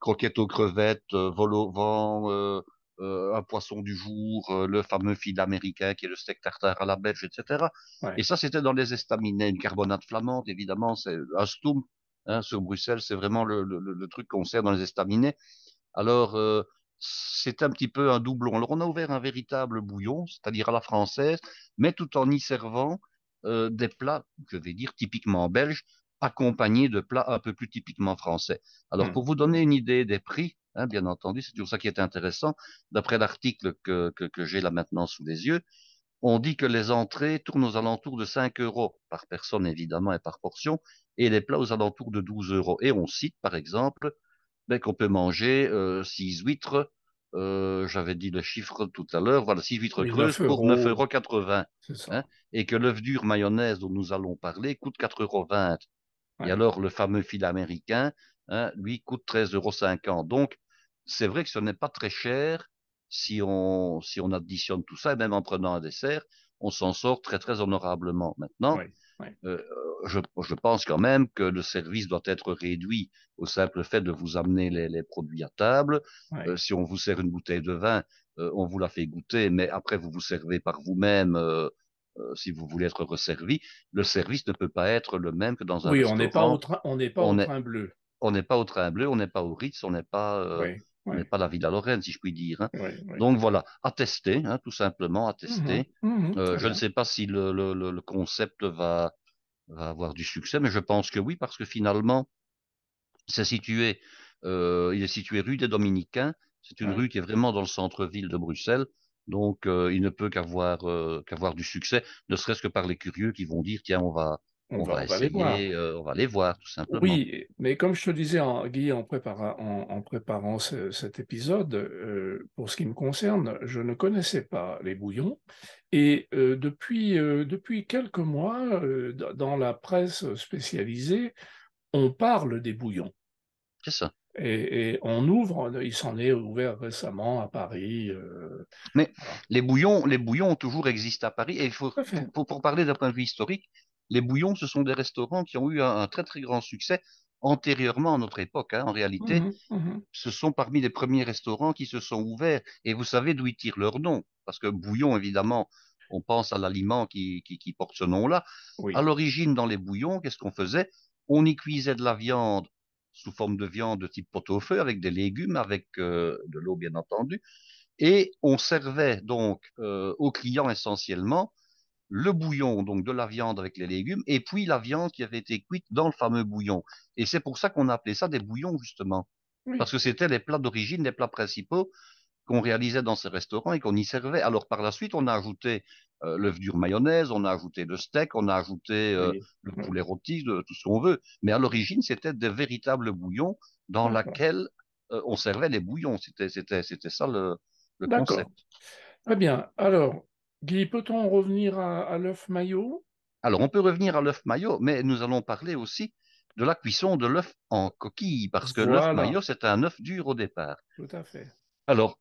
croquettes aux crevettes, euh, vol au vent, un poisson du jour, le fameux fil américain qui est le steak tartare à la belge, etc. Et ça, c'était dans les estaminets, une carbonate flamande, évidemment, c'est un stoum. Hein, sur Bruxelles, c'est vraiment le, le, le truc qu'on sert dans les estaminets. Alors, euh, c'est un petit peu un doublon. Alors on a ouvert un véritable bouillon, c'est-à-dire à la française, mais tout en y servant euh, des plats, je vais dire typiquement belges, accompagnés de plats un peu plus typiquement français. Alors hmm. pour vous donner une idée des prix, hein, bien entendu, c'est toujours ça qui est intéressant, d'après l'article que j'ai là maintenant sous les yeux, on dit que les entrées tournent aux alentours de 5 euros, par personne évidemment et par portion, et les plats aux alentours de 12 euros. Et on cite par exemple ben, qu'on peut manger 6 euh, huîtres. Euh, j'avais dit le chiffre tout à l'heure, voilà, 6 huîtres creuses pour 9,80 euros. hein, et que l'œuf dur mayonnaise dont nous allons parler coûte 4,20 euros. Et alors, le fameux fil américain, hein, lui, coûte 13,50 euros. Donc, c'est vrai que ce n'est pas très cher si on, si on additionne tout ça, et même en prenant un dessert, on s'en sort très, très honorablement. Maintenant, euh, euh, je, pense quand même que le service doit être réduit au simple fait de vous amener les, produits à table. Euh, si on vous sert une bouteille de vin, on vous la fait goûter, mais après vous vous servez par vous-même. si vous voulez être resservi, le service ne peut pas être le même que dans un oui, Oui, on n'est pas au train, on pas au train bleu. On n'est pas au train bleu, on n'est pas au Ritz, on n'est pas pas la Villa Lorraine, si je puis dire. Hein. Donc voilà, à tester, hein, tout simplement à mmh tester. Mmh euh, je ne sais pas si le, concept va, avoir du succès, mais je pense que oui, parce que finalement, euh, il est situé rue des Dominicains. C'est une rue qui est vraiment dans le centre-ville de Bruxelles. Donc, euh, il ne peut qu'avoir qu'avoir du succès, ne serait-ce que par les curieux qui vont dire tiens, on va euh, on, va, les voir. tout simplement. Oui, mais comme je te disais, en, Guy, en, préparant cet épisode, euh, pour ce qui me concerne, je ne connaissais pas les bouillons. Et euh, depuis, quelques mois, dans la presse spécialisée, on parle des bouillons. C'est ça. Et, on ouvre, il s'en est ouvert récemment à Paris. Mais les bouillons, les bouillons ont toujours existé à Paris. Et il faut, pour, parler d'un point de vue historique, les bouillons, ce sont des restaurants qui ont eu un, très très grand succès antérieurement à notre époque. Hein. en réalité, mmh mmh ce sont parmi les premiers restaurants qui se sont ouverts. Et vous savez d'où ils tirent leur nom. Parce que bouillon, évidemment, on pense à l'aliment qui, porte ce nom-là. À l'origine, dans les bouillons, qu'est-ce qu'on faisait On y cuisait de la viande sous forme de viande de type pot-au-feu, avec des légumes, avec euh, de l'eau, bien entendu. Et on servait donc euh, aux clients essentiellement le bouillon, donc de la viande avec les légumes, et puis la viande qui avait été cuite dans le fameux bouillon. Et c'est pour ça qu'on appelait ça des bouillons, justement. Parce que c'était les plats d'origine, les plats principaux qu'on réalisait dans ces restaurants et qu'on y servait. Alors par la suite, on a ajouté euh, l'œuf dur mayonnaise, on a ajouté le steak, on a ajouté euh, le mmh. poulet rôti, de, tout ce qu'on veut. Mais à l'origine, c'était des véritables bouillons dans lesquels euh, on servait les bouillons. C'était, c'était, c'était ça le, le concept. Très bien. Alors, Guy, peut-on revenir à, l'œuf maillot Alors, on peut revenir à l'œuf maillot, mais nous allons parler aussi de la cuisson de l'œuf en coquille, parce que l'œuf maillot, c'est un œuf dur au départ. Tout à fait. Alors,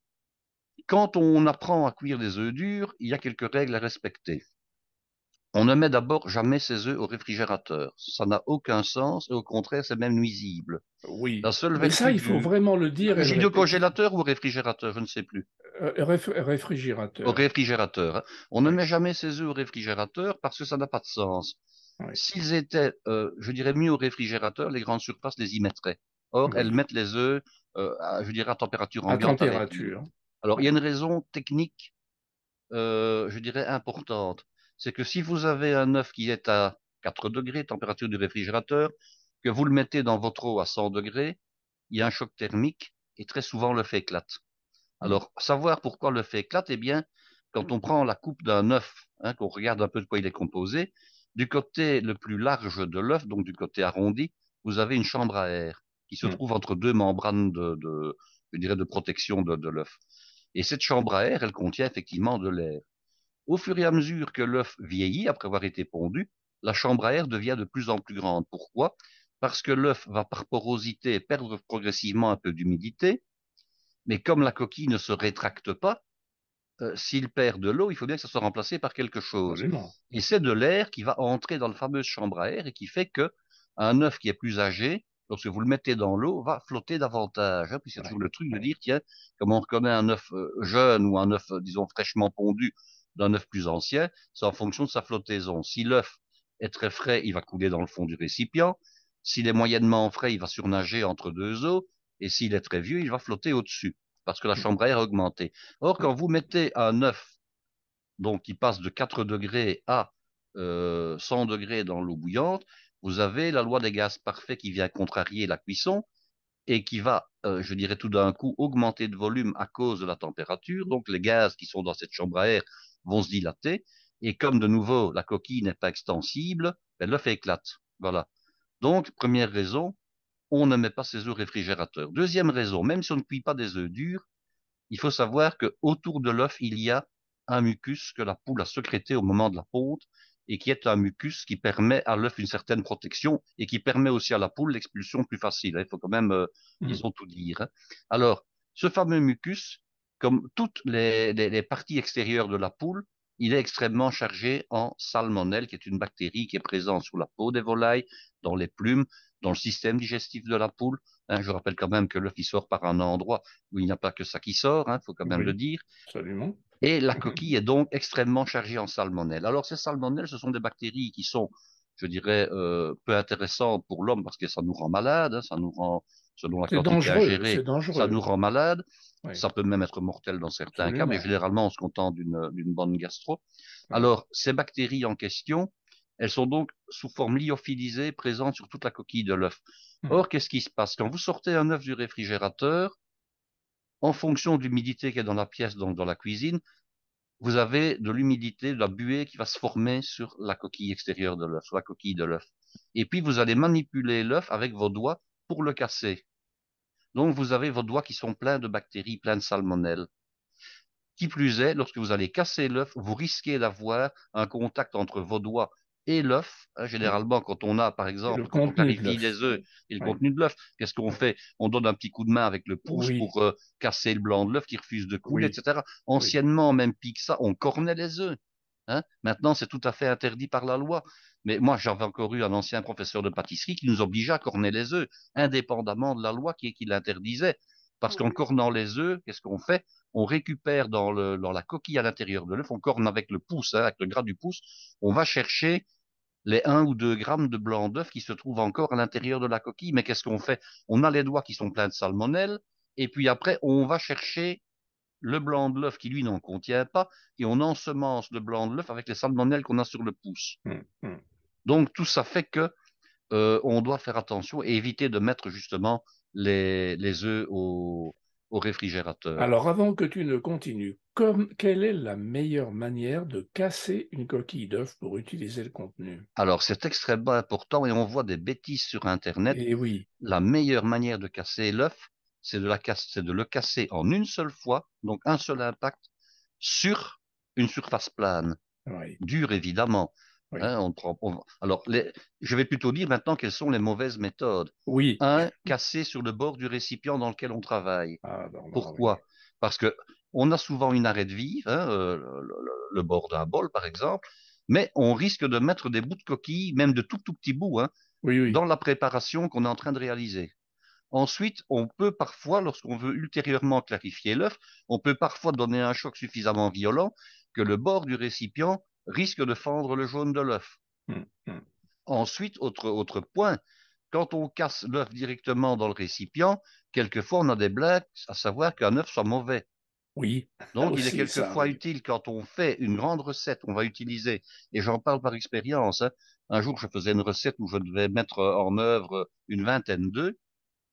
quand on apprend à cuire des œufs durs, il y a quelques règles à respecter. On ne met d'abord jamais ses œufs au réfrigérateur. Ça n'a aucun sens et au contraire, c'est même nuisible. Oui. La seule Mais ça, il faut vraiment le dire. J'ai congélateur ou réfrigérateur, je ne sais plus. Euh, réfrigérateur. Au réfrigérateur. Hein. On ne met jamais ses œufs au réfrigérateur parce que ça n'a pas de sens. S'ils étaient, euh, je dirais, mis au réfrigérateur, les grandes surfaces les y mettraient. Or, elles mettent les œufs, euh, je dirais, à température ambiante. À température. Alors, il y a une raison technique, je dirais, importante c'est que si vous avez un œuf qui est à 4 degrés, température du réfrigérateur, que vous le mettez dans votre eau à 100 degrés, il y a un choc thermique et très souvent l'œuf éclate. Alors, savoir pourquoi l'œuf éclate, eh bien, quand on prend la coupe d'un œuf, hein, qu'on regarde un peu de quoi il est composé, du côté le plus large de l'œuf, donc du côté arrondi, vous avez une chambre à air qui se hmm. trouve entre deux membranes de, je dirais, de protection de, de l'œuf. Et cette chambre à air, elle contient effectivement de l'air. Au fur et à mesure que l'œuf vieillit, après avoir été pondu, la chambre à air devient de plus en plus grande. Pourquoi Parce que l'œuf va par porosité perdre progressivement un peu d'humidité, mais comme la coquille ne se rétracte pas, euh, s'il perd de l'eau, il faut bien que ça soit remplacé par quelque chose. Et c'est de l'air qui va entrer dans la fameuse chambre à air et qui fait que un œuf qui est plus âgé, lorsque vous le mettez dans l'eau, va flotter davantage. Hein. puis c'est toujours le truc de dire, tiens, comme on reconnaît un œuf euh, jeune ou un œuf, euh, disons, fraîchement pondu, d'un œuf plus ancien, c'est en fonction de sa flottaison. Si l'œuf est très frais, il va couler dans le fond du récipient. S'il est moyennement frais, il va surnager entre deux eaux. Et s'il est très vieux, il va flotter au-dessus parce que la chambre à air a augmenté. Or, quand vous mettez un œuf, donc qui passe de 4 degrés à 100 euh, degrés dans l'eau bouillante, vous avez la loi des gaz parfaits qui vient contrarier la cuisson et qui va, euh, je dirais tout d'un coup, augmenter de volume à cause de la température. Donc les gaz qui sont dans cette chambre à air vont se dilater. Et comme de nouveau la coquille n'est pas extensible, ben, l'œuf éclate. Voilà. Donc, première raison, on ne met pas ses œufs réfrigérateurs. Deuxième raison, même si on ne cuit pas des œufs durs, il faut savoir que autour de l'œuf, il y a un mucus que la poule a sécrété au moment de la ponte et qui est un mucus qui permet à l'œuf une certaine protection et qui permet aussi à la poule l'expulsion plus facile. Hein. Il faut quand même, euh, mmh. ils ont tout dire. Hein. Alors, ce fameux mucus, comme toutes les, parties extérieures de la poule, il est extrêmement chargé en salmonelle, qui est une bactérie qui est présente sous la peau des volailles, dans les plumes, dans le système digestif de la poule. Hein. je rappelle quand même que l'œuf, il sort par un endroit où il n'y a pas que ça qui sort, il hein, faut quand même le dire. Et la coquille est donc extrêmement chargée en salmonelle. Alors ces salmonelles, ce sont des bactéries qui sont, je dirais, euh, peu intéressantes pour l'homme parce que ça nous rend malade, hein, ça nous rend selon la quantité dangereux. ça nous rend malade. Ça peut même être mortel dans certains cas, mais généralement, on se contente d'une bonne gastro. Alors, ces bactéries en question, elles sont donc sous forme lyophilisée, présentes sur toute la coquille de l'œuf. Mmh. Or, qu'est-ce qui se passe Quand vous sortez un œuf du réfrigérateur, en fonction de l'humidité qui est dans la pièce, donc dans la cuisine, vous avez de l'humidité, de la buée qui va se former sur la coquille extérieure de l'œuf, sur la coquille de l'œuf. Et puis, vous allez manipuler l'œuf avec vos doigts pour le casser. Donc vous avez vos doigts qui sont pleins de bactéries, pleins de salmonelles. Qui plus est, lorsque vous allez casser l'œuf, vous risquez d'avoir un contact entre vos doigts et l'œuf. Hein, généralement, quand on a, par exemple, quand on les œufs et le contenu de l'œuf, qu'est-ce qu'on fait On donne un petit coup de main avec le pouce pour euh, casser le blanc de l'œuf qui refuse de couler, etc. Anciennement, même même ça, on cornait les œufs. Hein. Maintenant, c'est tout à fait interdit par la loi. Mais moi, j'avais encore eu un ancien professeur de pâtisserie qui nous obligeait à corner les œufs, indépendamment de la loi qui, l'interdisait. Parce qu'en cornant les œufs, qu'est-ce qu'on fait On récupère dans, la coquille à l'intérieur de l'œuf, on corne avec le pouce, hein, avec le gras du pouce, on va chercher les 1 ou 2 grammes de blanc d'œuf qui se trouvent encore à l'intérieur de la coquille. Mais qu'est-ce qu'on fait On a les doigts qui sont pleins de salmonelle, et puis après, on va chercher le blanc de l'œuf qui, lui, n'en contient pas, et on ensemence le blanc de l'œuf avec les salmonelles qu'on a sur le pouce. Mmh, mmh. Donc, tout ça fait que euh, on doit faire attention et éviter de mettre justement les, œufs au, réfrigérateur. Alors, avant que tu ne continues, quelle est la meilleure manière de casser une coquille d'œuf pour utiliser le contenu Alors, c'est extrêmement important et on voit des bêtises sur Internet. Et eh oui. La meilleure manière de casser l'œuf, c'est de, de le casser en une seule fois, donc un seul impact, sur une surface plane. Dure, évidemment. Hein, alors, je vais plutôt dire maintenant quelles sont les mauvaises méthodes. Oui. Un, casser sur le bord du récipient dans lequel on travaille. Ah, ben, Pourquoi Parce que on a souvent une arête de vie, hein, euh, le, bord d'un bol par exemple, mais on risque de mettre des bouts de coquille, même de tout, tout petits bouts, hein, dans la préparation qu'on est en train de réaliser. Ensuite, on peut parfois, lorsqu'on veut ultérieurement clarifier l'œuf, on peut parfois donner un choc suffisamment violent que le bord du récipient risque de fendre le jaune de l'œuf. Hum, hum. Ensuite, autre, autre point, quand on casse l'œuf directement dans le récipient, quelquefois on a des blagues à savoir qu'un œuf soit mauvais. Oui. Donc il est quelquefois utile quand on fait une grande recette, on va utiliser, et j'en parle par expérience, hein, un jour je faisais une recette où je devais mettre en œuvre une vingtaine d'œufs,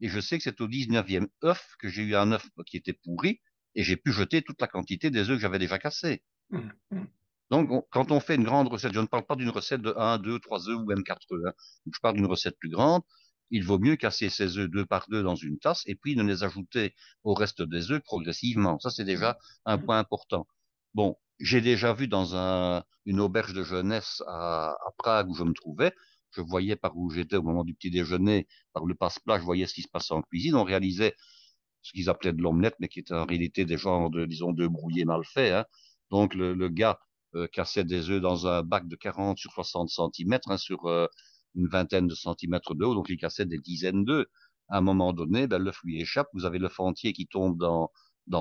et je sais que c'est au 19e œuf que j'ai eu un œuf qui était pourri et j'ai pu jeter toute la quantité des œufs que j'avais déjà cassés. Mmh, mmh. Donc, quand on fait une grande recette, je ne parle pas d'une recette de 1, 2, 3 œufs ou même 4 œufs. Hein. Je parle d'une recette plus grande. Il vaut mieux casser ces œufs deux par deux dans une tasse et puis ne les ajouter au reste des œufs progressivement. Ça, c'est déjà un mmh. point important. Bon, j'ai déjà vu dans une auberge de jeunesse à Prague où je me trouvais, je voyais par où j'étais au moment du petit déjeuner, par le passe-plat, je voyais ce qui se passait en cuisine, on réalisait ce qu'ils appelaient de l'omelette, mais qui était en réalité des genres de, disons, de brouillés mal faits. Hein. Donc le, gars euh, cassait des œufs dans un bac de 40 sur 60 centimètres, hein, sur euh, une vingtaine de centimètres de haut, donc il cassait des dizaines d'œufs. À un moment donné, ben, l'œuf lui échappe, vous avez le entier qui tombe dans,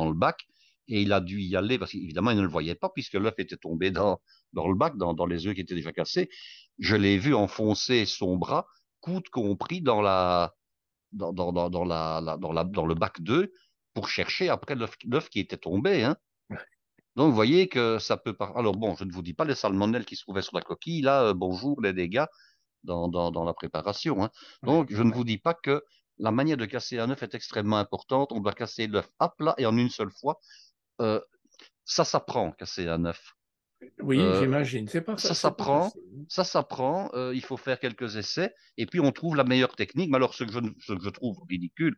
le bac, et il a dû y aller, parce qu'évidemment, il ne le voyait pas, puisque l'œuf était tombé dans, le bac, dans, dans les œufs qui étaient déjà cassés je l'ai vu enfoncer son bras, coude compris, dans dans, la, dans, le bac 2 pour chercher après l'œuf qui était tombé. Hein. Donc, vous voyez que ça peut. Alors, bon, je ne vous dis pas les salmonelles qui se trouvaient sur la coquille. Là, euh, bonjour, les dégâts dans, la préparation. Hein. Donc, je ne vous dis pas que la manière de casser un œuf est extrêmement importante. On doit casser l'œuf à plat et en une seule fois. Euh, ça s'apprend, casser un œuf. Oui, euh, j'imagine, c'est pas ça. s'apprend, hein. ça s'apprend, euh, il faut faire quelques essais, et puis on trouve la meilleure technique. Mais alors, ce que je, trouve ridicule,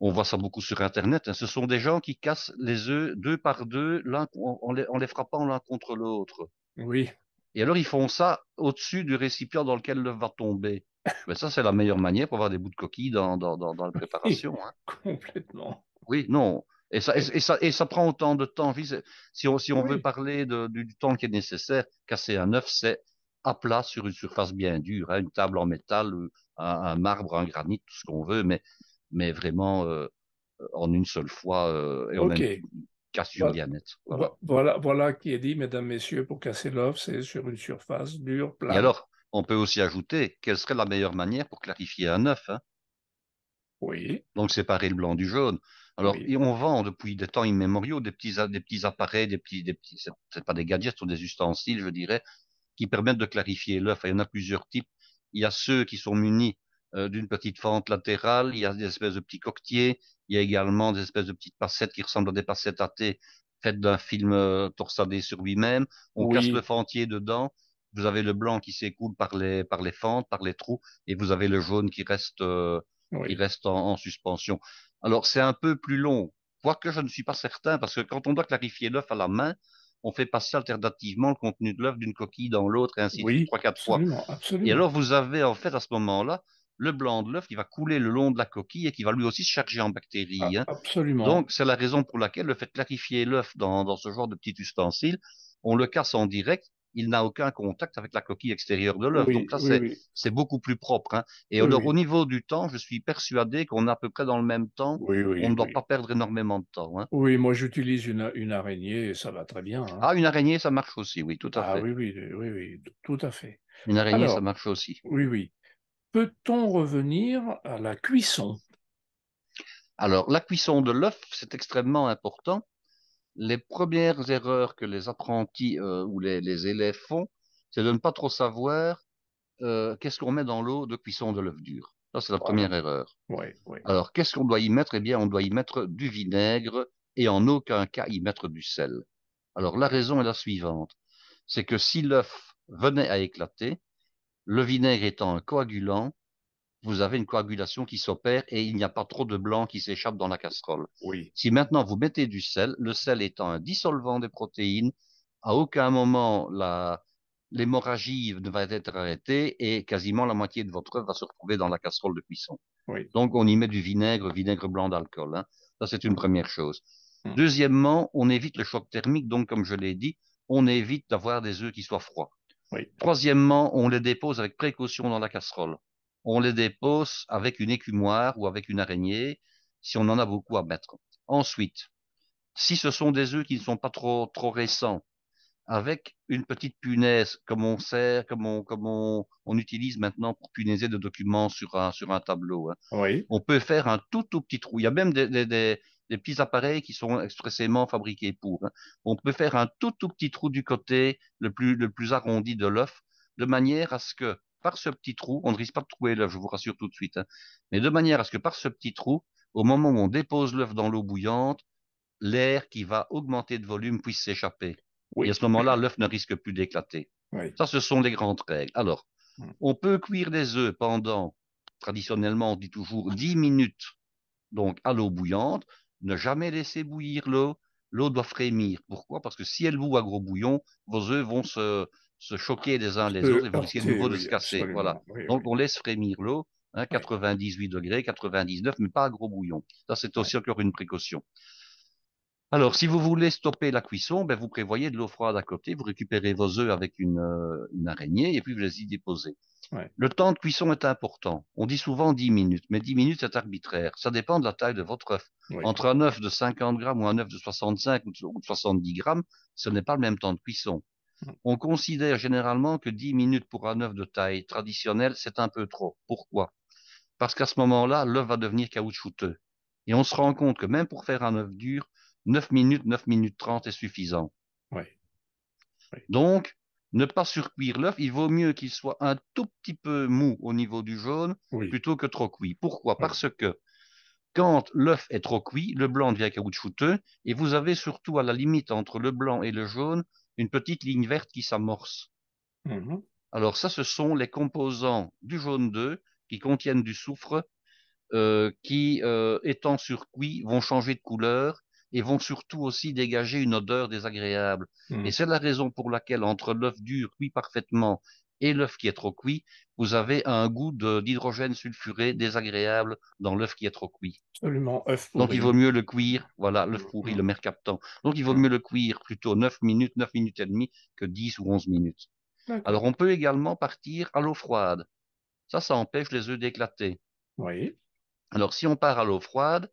on voit ça beaucoup sur Internet, hein, ce sont des gens qui cassent les œufs deux par deux, l'un, en, les, frappant l'un contre l'autre. Oui. Et alors ils font ça au-dessus du récipient dans lequel l'œuf va tomber. Mais ben, ça, c'est la meilleure manière pour avoir des bouts de coquilles dans, la préparation. Hein. Complètement. Oui, non. Et ça, et, ça, ça prend autant de temps. Si on, si on veut parler du, temps qui est nécessaire, casser un œuf, c'est à plat sur une surface bien dure, hein, une table en métal, un, marbre, un granit, tout ce qu'on veut, mais, mais vraiment euh, en une seule fois euh, et on une voilà. Voilà. qui est dit, mesdames, messieurs, pour casser l'œuf, c'est sur une surface dure, plate. Et alors, on peut aussi ajouter quelle serait la meilleure manière pour clarifier un œuf. Hein oui. Donc séparer le blanc du jaune. Alors, on vend depuis des temps immémoriaux des petits, des petits appareils, des petits, des petits, c'est pas des gadgets, sont des ustensiles, je dirais, qui permettent de clarifier l'œuf. Il y en a plusieurs types. Il y a ceux qui sont munis euh, d'une petite fente latérale, il y a des espèces de petits coquetiers, il y a également des espèces de petites passettes qui ressemblent à des passettes à thé faites d'un film euh, torsadé sur lui-même. On casse le fentier dedans, vous avez le blanc qui s'écoule par les, par les fentes, par les trous, et vous avez le jaune qui reste, euh, reste en suspension. Alors c'est un peu plus long, quoique je ne suis pas certain, parce que quand on doit clarifier l'œuf à la main, on fait passer alternativement le contenu de l'œuf d'une coquille dans l'autre, et ainsi de suite, trois, quatre fois. Absolument. Et alors vous avez en fait à ce moment-là le blanc de l'œuf qui va couler le long de la coquille et qui va lui aussi se charger en bactéries. Ah, hein. Absolument. Donc c'est la raison pour laquelle le fait de clarifier l'œuf dans ce genre de petit ustensile, on le casse en direct il n'a aucun contact avec la coquille extérieure de l'œuf. Donc là, c'est beaucoup plus propre. Hein. Et alors, au niveau du temps, je suis persuadé qu'on est à peu près dans le même temps. on ne doit pas perdre énormément de temps. Hein. Oui, moi, j'utilise une, araignée et ça va très bien. Hein. Ah, une araignée, ça marche aussi, oui, tout à ah, fait. Oui, oui, oui, oui, tout à fait. Une araignée, ça marche aussi. Oui, oui. Peut-on revenir à la cuisson alors, la cuisson de l'œuf, c'est extrêmement important les premières erreurs que les apprentis euh, ou les, élèves font, c'est de ne pas trop savoir euh, qu'est-ce qu'on met dans l'eau de cuisson de l'œuf dur. Ça, c'est la première erreur. Alors, qu'est-ce qu'on doit y mettre Eh bien, on doit y mettre du vinaigre et en aucun cas y mettre du sel. Alors, la raison est la suivante. C'est que si l'œuf venait à éclater, le vinaigre étant un coagulant, vous avez une coagulation qui s'opère et il n'y a pas trop de blanc qui s'échappe dans la casserole. Oui. Si maintenant vous mettez du sel, le sel étant un dissolvant des protéines, à aucun moment l'hémorragie ne va être arrêtée et quasiment la moitié de votre œuf va se retrouver dans la casserole de cuisson. Donc on y met du vinaigre, vinaigre blanc d'alcool. Hein. Ça c'est une première chose. Hum. Deuxièmement, on évite le choc thermique, donc comme je l'ai dit, on évite d'avoir des œufs qui soient froids. Troisièmement, on les dépose avec précaution dans la casserole on les dépose avec une écumoire ou avec une araignée, si on en a beaucoup à mettre. Ensuite, si ce sont des œufs qui ne sont pas trop, trop récents, avec une petite punaise, comme on sert, comme on, comme on, utilise maintenant pour punaiser des documents sur un, sur un tableau. Hein. On peut faire un tout, tout petit trou. Il y a même des, des, petits appareils qui sont expressément fabriqués pour. Hein. On peut faire un tout, tout petit trou du côté le plus, le plus arrondi de l'œuf, de manière à ce que par ce petit trou, on ne risque pas de trouver l'œuf, je vous rassure tout de suite, hein, mais de manière à ce que par ce petit trou, au moment où on dépose l'œuf dans l'eau bouillante, l'air qui va augmenter de volume puisse s'échapper. Et à ce moment-là, l'œuf ne risque plus d'éclater. Ça, ce sont les grandes règles. Alors, hmm. on peut cuire des œufs pendant, traditionnellement, on dit toujours 10 minutes, donc à l'eau bouillante. Ne jamais laisser bouillir l'eau. L'eau doit frémir. Pourquoi Parce que si elle boue à gros bouillon, vos œufs vont se, se choquer les uns les autres et vous risquez de nouveau de se casser. Voilà. Donc on laisse frémir l'eau. 98 hein, degrés, 99, mais pas à gros bouillon. Ça, c'est aussi encore une précaution. Alors, si vous voulez stopper la cuisson, ben, vous prévoyez de l'eau froide à côté, vous récupérez vos œufs avec une, euh, araignée et puis vous les y déposez. Le temps de cuisson est important. On dit souvent 10 minutes, mais 10 minutes c'est arbitraire. Ça dépend de la taille de votre œuf. Entre un œuf de 50 grammes ou un œuf de 65 ou de 70 grammes, ce n'est pas le même temps de cuisson. On considère généralement que 10 minutes pour un œuf de taille traditionnelle, c'est un peu trop. Pourquoi Parce qu'à ce moment-là, l'œuf va devenir caoutchouteux. Et on se rend compte que même pour faire un œuf dur, 9 minutes, 9 minutes 30 est suffisant. Donc, ne pas surcuire l'œuf, il vaut mieux qu'il soit un tout petit peu mou au niveau du jaune plutôt que trop cuit. Pourquoi Parce que quand l'œuf est trop cuit, le blanc devient caoutchouteux et vous avez surtout à la limite entre le blanc et le jaune une petite ligne verte qui s'amorce. Mmh. Alors ça, ce sont les composants du jaune 2 qui contiennent du soufre, euh, qui, euh, étant étant cuit, vont changer de couleur et vont surtout aussi dégager une odeur désagréable. Mmh. Et c'est la raison pour laquelle entre l'œuf dur cuit parfaitement et l'œuf qui est trop cuit, vous avez un goût d'hydrogène sulfuré désagréable dans l'œuf qui est trop cuit. Absolument, œuf Donc il vaut mieux le cuire, voilà, l'œuf mm, pourri, mm. le mercaptan. Donc il vaut mm. mieux le cuire plutôt 9 minutes, 9 minutes et demie que 10 ou 11 minutes. Alors on peut également partir à l'eau froide. Ça, ça empêche les œufs d'éclater. Oui. Alors si on part à l'eau froide,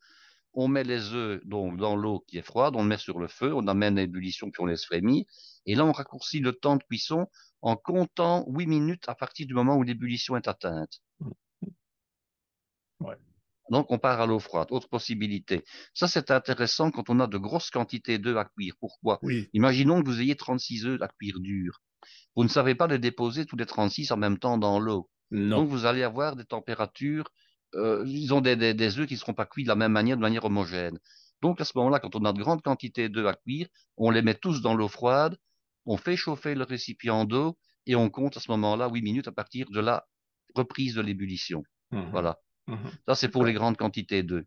on met les œufs donc, dans l'eau qui est froide, on le met sur le feu, on amène à ébullition puis on laisse frémir. Et là, on raccourcit le temps de cuisson en comptant 8 minutes à partir du moment où l'ébullition est atteinte. Donc on part à l'eau froide. Autre possibilité. Ça, c'est intéressant quand on a de grosses quantités d'œufs à cuire. Pourquoi Imaginons que vous ayez 36 œufs à cuire dur Vous ne savez pas les déposer tous les 36 en même temps dans l'eau. Donc vous allez avoir des températures, euh, ils ont des, des, œufs qui ne seront pas cuits de la même manière, de manière homogène. Donc à ce moment-là, quand on a de grandes quantités d'œufs à cuire, on les met tous dans l'eau froide on fait chauffer le récipient d'eau et on compte à ce moment-là 8 minutes à partir de la reprise de l'ébullition. Mhm. Voilà. Mhm. Ça, c'est pour les grandes quantités d'œufs.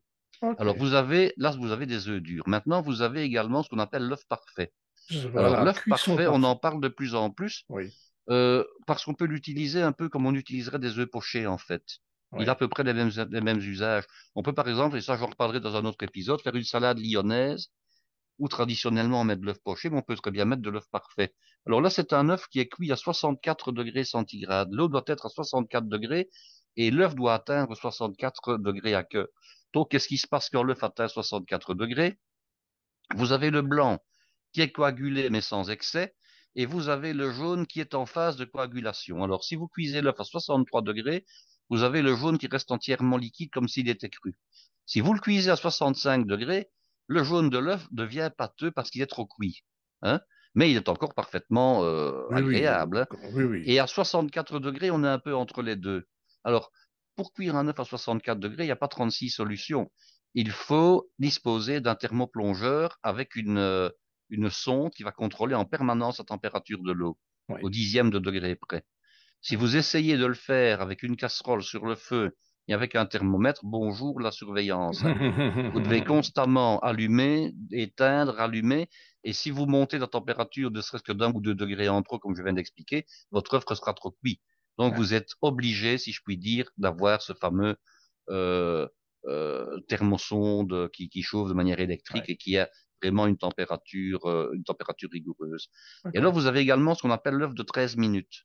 Alors, vous avez, là, vous avez des œufs durs. Maintenant, vous avez également ce qu'on appelle l'œuf parfait. l'œuf parfait, on en parle de plus en plus. Euh, parce qu'on peut l'utiliser un peu comme on utiliserait des œufs pochés, en fait. Il a à peu près les mêmes, les mêmes usages. On peut, par exemple, et ça, j'en reparlerai dans un autre épisode, faire une salade lyonnaise ou traditionnellement on met de l'œuf poché, mais on peut très bien mettre de l'œuf parfait. Alors là, c'est un œuf qui est cuit à 64 degrés centigrades. L'eau doit être à 64 degrés et l'œuf doit atteindre 64 degrés à cœur. Donc, qu'est-ce qui se passe quand l'œuf atteint 64 degrés Vous avez le blanc qui est coagulé mais sans excès, et vous avez le jaune qui est en phase de coagulation. Alors, si vous cuisez l'œuf à 63 degrés, vous avez le jaune qui reste entièrement liquide comme s'il était cru. Si vous le cuisez à 65 degrés, le jaune de l'œuf devient pâteux parce qu'il est trop cuit. Hein. mais il est encore parfaitement euh, agréable. Et à 64 degrés, on est un peu entre les deux. Alors, pour cuire un œuf à 64 degrés, il n'y a pas 36 solutions. Il faut disposer d'un thermoplongeur avec une, euh, une sonde qui va contrôler en permanence la température de l'eau, au dixième de degré près. Si vous essayez de le faire avec une casserole sur le feu avec un thermomètre, bonjour la surveillance. Hein. vous devez constamment allumer, éteindre, allumer, et si vous montez la température de serait-ce que d'un ou deux degrés en trop, comme je viens d'expliquer, votre œuvre sera trop cuit. Donc vous êtes obligé, si je puis dire, d'avoir ce fameux euh, euh, thermosonde qui, chauffe de manière électrique et qui a vraiment une température, euh, une température rigoureuse. Et là, vous avez également ce qu'on appelle l'œuf de 13 minutes.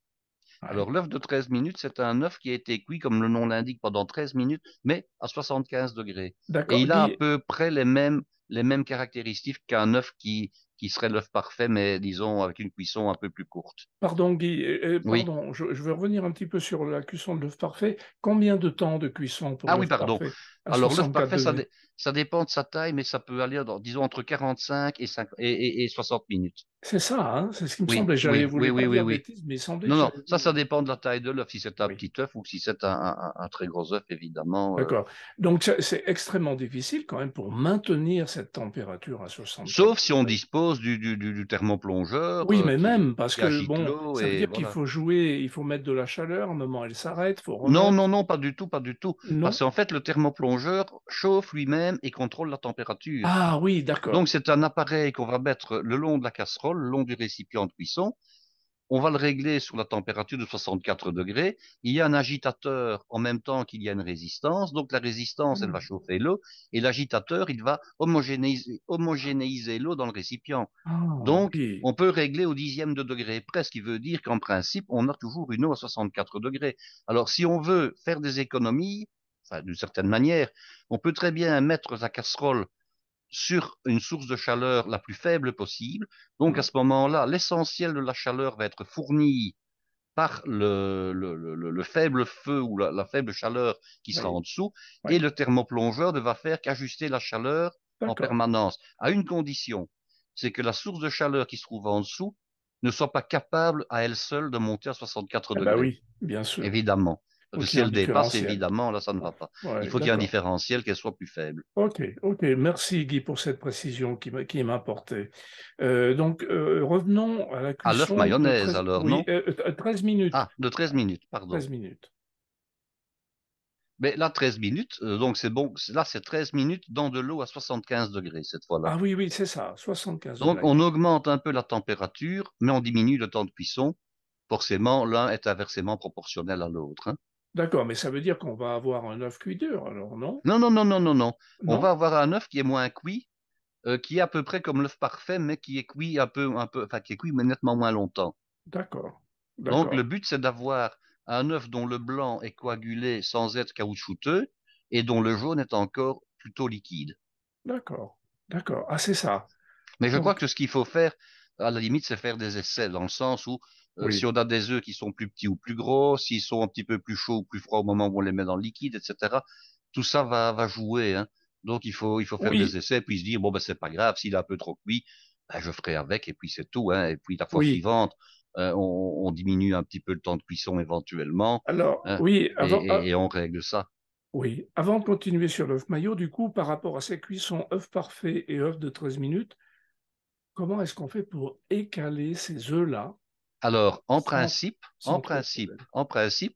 Alors l'œuf de 13 minutes, c'est un œuf qui a été cuit, comme le nom l'indique, pendant 13 minutes, mais à 75 degrés. Et il a à peu près les mêmes les mêmes caractéristiques qu'un œuf qui, qui serait l'œuf parfait, mais disons avec une cuisson un peu plus courte. Pardon Guy, euh, euh, pardon, je, veux revenir un petit peu sur la cuisson de l'œuf parfait. Combien de temps de cuisson pour Ah oui, pardon. Alors l'œuf parfait, ça, ça, dépend de sa taille, mais ça peut aller, disons, entre 45 et, 5, et, 60 minutes. C'est ça, hein, c'est ce qui me semble. semblait. J'allais vous oui, oui, bêtise, mais il semblait. Non, non, ça, ça dépend de la taille de l'œuf, si c'est un petit œuf ou si c'est un, un, un, très gros œuf, évidemment. Euh. D'accord. Donc c'est extrêmement difficile quand même pour maintenir cette température à 60. Sauf si on dispose du, du, du thermoplongeur. Oui, euh, mais même, parce que bon, ça veut dire qu'il faut jouer, il faut mettre de la chaleur, à un moment elle s'arrête. Non, non, non, pas du tout, pas du tout. Parce qu'en fait, le thermoplongeur chauffe lui-même et contrôle la température. Ah oui, d'accord. Donc c'est un appareil qu'on va mettre le long de la casserole, le long du récipient de cuisson, on va le régler sur la température de 64 degrés. Il y a un agitateur en même temps qu'il y a une résistance. Donc la résistance, elle va mmh. chauffer l'eau et l'agitateur, il va homogénéiser, l'eau dans le récipient. Ah, donc on peut régler au dixième de degré Presque, ce qui veut dire qu'en principe, on a toujours une eau à 64 degrés. Alors si on veut faire des économies, d'une certaine manière, on peut très bien mettre sa casserole sur une source de chaleur la plus faible possible. Donc mmh. à ce moment-là, l'essentiel de la chaleur va être fourni par le, faible feu ou la, faible chaleur qui sera en dessous, et le thermoplongeur ne va faire qu'ajuster la chaleur en permanence, à une condition, c'est que la source de chaleur qui se trouve en dessous ne soit pas capable à elle seule de monter à 64 ah bah degrés. oui, bien sûr. Évidemment si elle dépasse, évidemment, là, ça ne va pas. il faut qu'il y ait un différentiel qu'elle soit plus faible. OK, OK. Merci, Guy, pour cette précision qui, qui m'importait. Euh, donc, euh, revenons à la cuisson. À l'œuf mayonnaise, alors, non 13 euh, minutes. Ah, de 13 minutes, pardon. 13 minutes. Mais là, 13 minutes, donc c'est bon. Là, c'est 13 minutes dans de l'eau à 75 degrés cette fois-là. Ah oui, oui, c'est ça, 75 degrés. Donc, on augmente un peu la température, mais on diminue le temps de cuisson. Forcément, l'un est inversement proportionnel à l'autre. Hein. D'accord, mais ça veut dire qu'on va avoir un œuf cuit dur, alors non Non, non, non, non, non, non. On va avoir un œuf qui est moins cuit, euh, qui est à peu près comme l'œuf parfait, mais qui est cuit un peu, un peu, enfin qui est cuit mais nettement moins longtemps. D'accord. Donc le but c'est d'avoir un œuf dont le blanc est coagulé sans être caoutchouteux et dont le jaune est encore plutôt liquide. D'accord, d'accord. Ah c'est ça. Mais je crois que ce qu'il faut faire, à la limite, c'est faire des essais, dans le sens où euh, si on a des œufs qui sont plus petits ou plus gros, s'ils sont un petit peu plus chauds ou plus froids au moment où on les met dans le liquide, etc. Tout ça va, jouer. Hein. Donc il faut, il faut faire des essais, puis se dire bon ben c'est pas grave, s'il est un peu trop cuit, ben, je ferai avec, et puis c'est tout. Hein. Et puis la fois suivante, euh, on, diminue un petit peu le temps de cuisson éventuellement. Alors hein, oui, ah et, on règle ça. Oui, avant de continuer sur l'œuf maillot, du coup par rapport à ces cuissons œuf parfait et œuf de 13 minutes, comment est-ce qu'on fait pour écaler ces œufs là alors, en principe, en principe, en principe,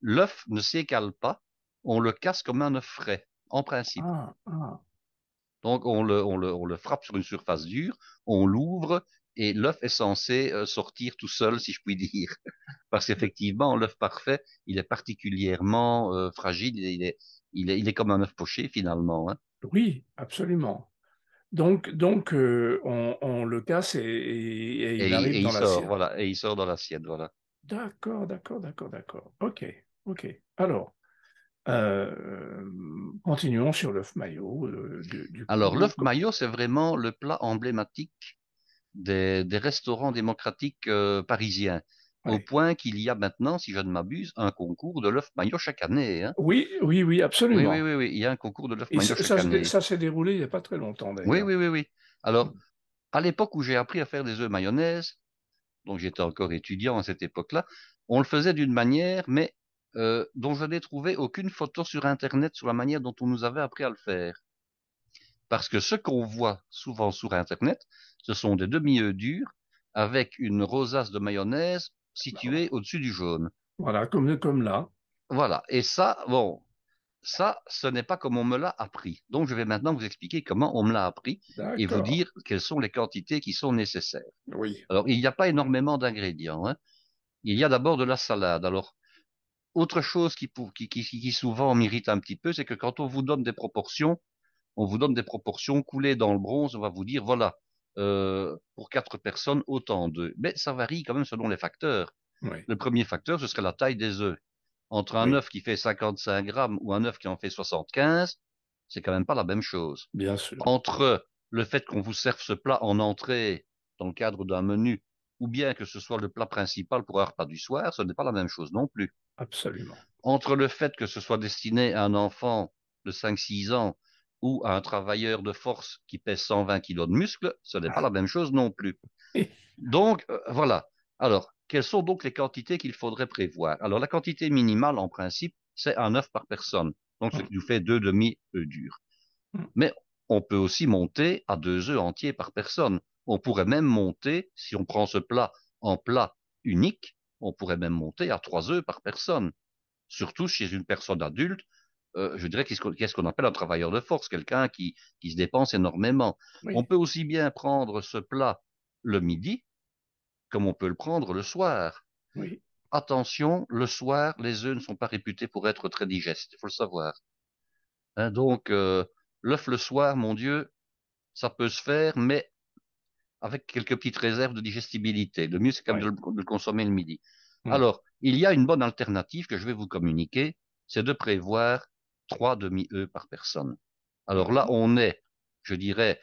l'œuf ne s'écale pas. On le casse comme un œuf frais, en principe. Ah, ah. Donc, on le, frappe sur une surface dure, on l'ouvre et l'œuf est censé euh, sortir tout seul, si je puis dire. Parce qu'effectivement, l'œuf parfait, il est particulièrement euh, fragile, il est, il, est, comme un œuf poché finalement. Hein. Oui, absolument. Donc, donc euh, on, le casse et, il arrive dans l'assiette. Voilà, et il sort dans l'assiette, voilà. D'accord, d'accord, d'accord, d'accord. Ok, ok. Alors, euh, continuons sur l'œuf maillot. Euh, Alors, l'œuf maillot, c'est vraiment le plat emblématique des restaurants démocratiques parisiens au point qu'il y a maintenant, si je ne m'abuse, un concours de l'œuf maillot chaque année. Hein. Oui, oui, oui, absolument. Oui, oui, oui, il y a un concours de l'œuf maillot chaque ça, année. Ça s'est déroulé il n'y a pas très longtemps d'ailleurs. Oui, oui, oui, oui. Alors, mm. à l'époque où j'ai appris à faire des œufs mayonnaise, donc j'étais encore étudiant à cette époque-là, on le faisait d'une manière, mais euh, dont je n'ai trouvé aucune photo sur Internet sur la manière dont on nous avait appris à le faire. Parce que ce qu'on voit souvent sur Internet, ce sont des demi-œufs durs avec une rosace de mayonnaise situé bah, au-dessus du jaune. Voilà, comme, comme là. Voilà, et ça, bon, ça, ce n'est pas comme on me l'a appris. Donc, je vais maintenant vous expliquer comment on me l'a appris et vous dire quelles sont les quantités qui sont nécessaires. Oui. Alors, il n'y a pas énormément d'ingrédients. Hein. Il y a d'abord de la salade. Alors, autre chose qui, qui, qui, qui souvent m'irrite un petit peu, c'est que quand on vous donne des proportions, on vous donne des proportions coulées dans le bronze, on va vous dire, voilà, euh, pour quatre personnes, autant d'œufs. Mais ça varie quand même selon les facteurs. Le premier facteur, ce serait la taille des œufs. Entre un œuf qui fait 55 grammes ou un œuf qui en fait 75, c'est quand même pas la même chose. Bien sûr. Entre le fait qu'on vous serve ce plat en entrée dans le cadre d'un menu, ou bien que ce soit le plat principal pour un repas du soir, ce n'est pas la même chose non plus. Absolument. Entre le fait que ce soit destiné à un enfant de 5-6 ans ou à un travailleur de force qui pèse 120 kilos de muscles, ce n'est pas ah. la même chose non plus. Donc, euh, voilà. Alors, quelles sont donc les quantités qu'il faudrait prévoir Alors, la quantité minimale, en principe, c'est un œuf par personne, donc ce ah. qui nous fait deux demi-œufs durs. Ah. Mais on peut aussi monter à deux œufs entiers par personne. On pourrait même monter, si on prend ce plat en plat unique, on pourrait même monter à trois œufs par personne. Surtout chez une personne adulte, euh, je dirais, qu'est-ce qu'on appelle un travailleur de force, quelqu'un qui, se dépense énormément. On peut aussi bien prendre ce plat le midi comme on peut le prendre le soir. Attention, le soir, les œufs ne sont pas réputés pour être très digestes, il faut le savoir. Hein, donc, euh, l'œuf le soir, mon Dieu, ça peut se faire, mais avec quelques petites réserves de digestibilité. Le mieux, c'est quand même de, le consommer le midi. Alors, il y a une bonne alternative que je vais vous communiquer, c'est de prévoir 3 demi œufs par personne. Alors là, on est, je dirais,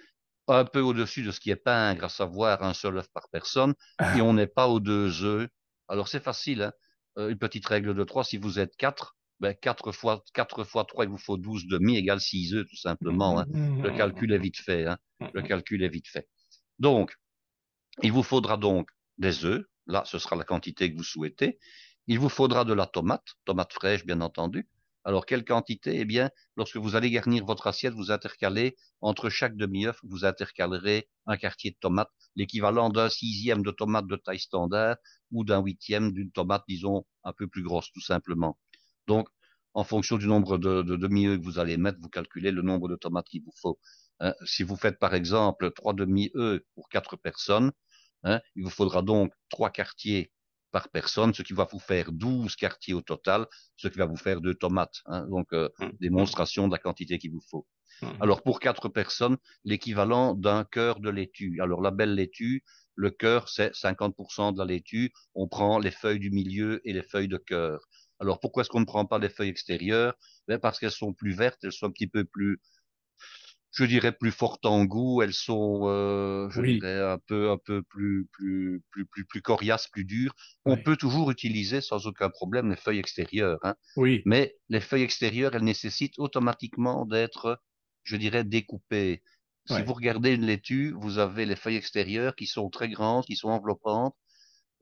un peu au-dessus de ce qui est pingre, à savoir un seul œuf par personne, et ah. on n'est pas aux deux œufs. Alors c'est facile, hein. euh, une petite règle de 3, si vous êtes quatre, ben 4 fois 4 fois 3, il vous faut 12 demi égale 6 œufs, tout simplement. Hein. Le mmh. calcul est vite fait. Hein. Mmh. Le calcul est vite fait. Donc, il vous faudra donc des œufs. Là, ce sera la quantité que vous souhaitez. Il vous faudra de la tomate, tomate fraîche, bien entendu. Alors, quelle quantité Eh bien, lorsque vous allez garnir votre assiette, vous intercalez, entre chaque demi-œuf, vous intercalerez un quartier de tomate, l'équivalent d'un sixième de tomate de taille standard ou d'un huitième d'une tomate, disons, un peu plus grosse, tout simplement. Donc, en fonction du nombre de, demi-œufs que vous allez mettre, vous calculez le nombre de tomates qu'il vous faut. Hein, si vous faites, par exemple, trois demi-œufs pour quatre personnes, hein, il vous faudra donc trois quartiers par personne, ce qui va vous faire 12 quartiers au total, ce qui va vous faire deux tomates. Hein. donc, euh, mmh. démonstration de la quantité qu'il vous faut. Mmh. Alors, pour quatre personnes, l'équivalent d'un cœur de laitue. Alors, la belle laitue, le cœur, c'est 50% de la laitue. On prend les feuilles du milieu et les feuilles de cœur. Alors, pourquoi est-ce qu'on ne prend pas les feuilles extérieures ben Parce qu'elles sont plus vertes, elles sont un petit peu plus je dirais plus fortes en goût, elles sont, euh, je dirais un peu, un peu plus, plus, plus, plus, plus coriaces, plus dures. On peut toujours utiliser sans aucun problème les feuilles extérieures, hein. Oui. Mais les feuilles extérieures, elles nécessitent automatiquement d'être, je dirais, découpées. Si vous regardez une laitue, vous avez les feuilles extérieures qui sont très grandes, qui sont enveloppantes.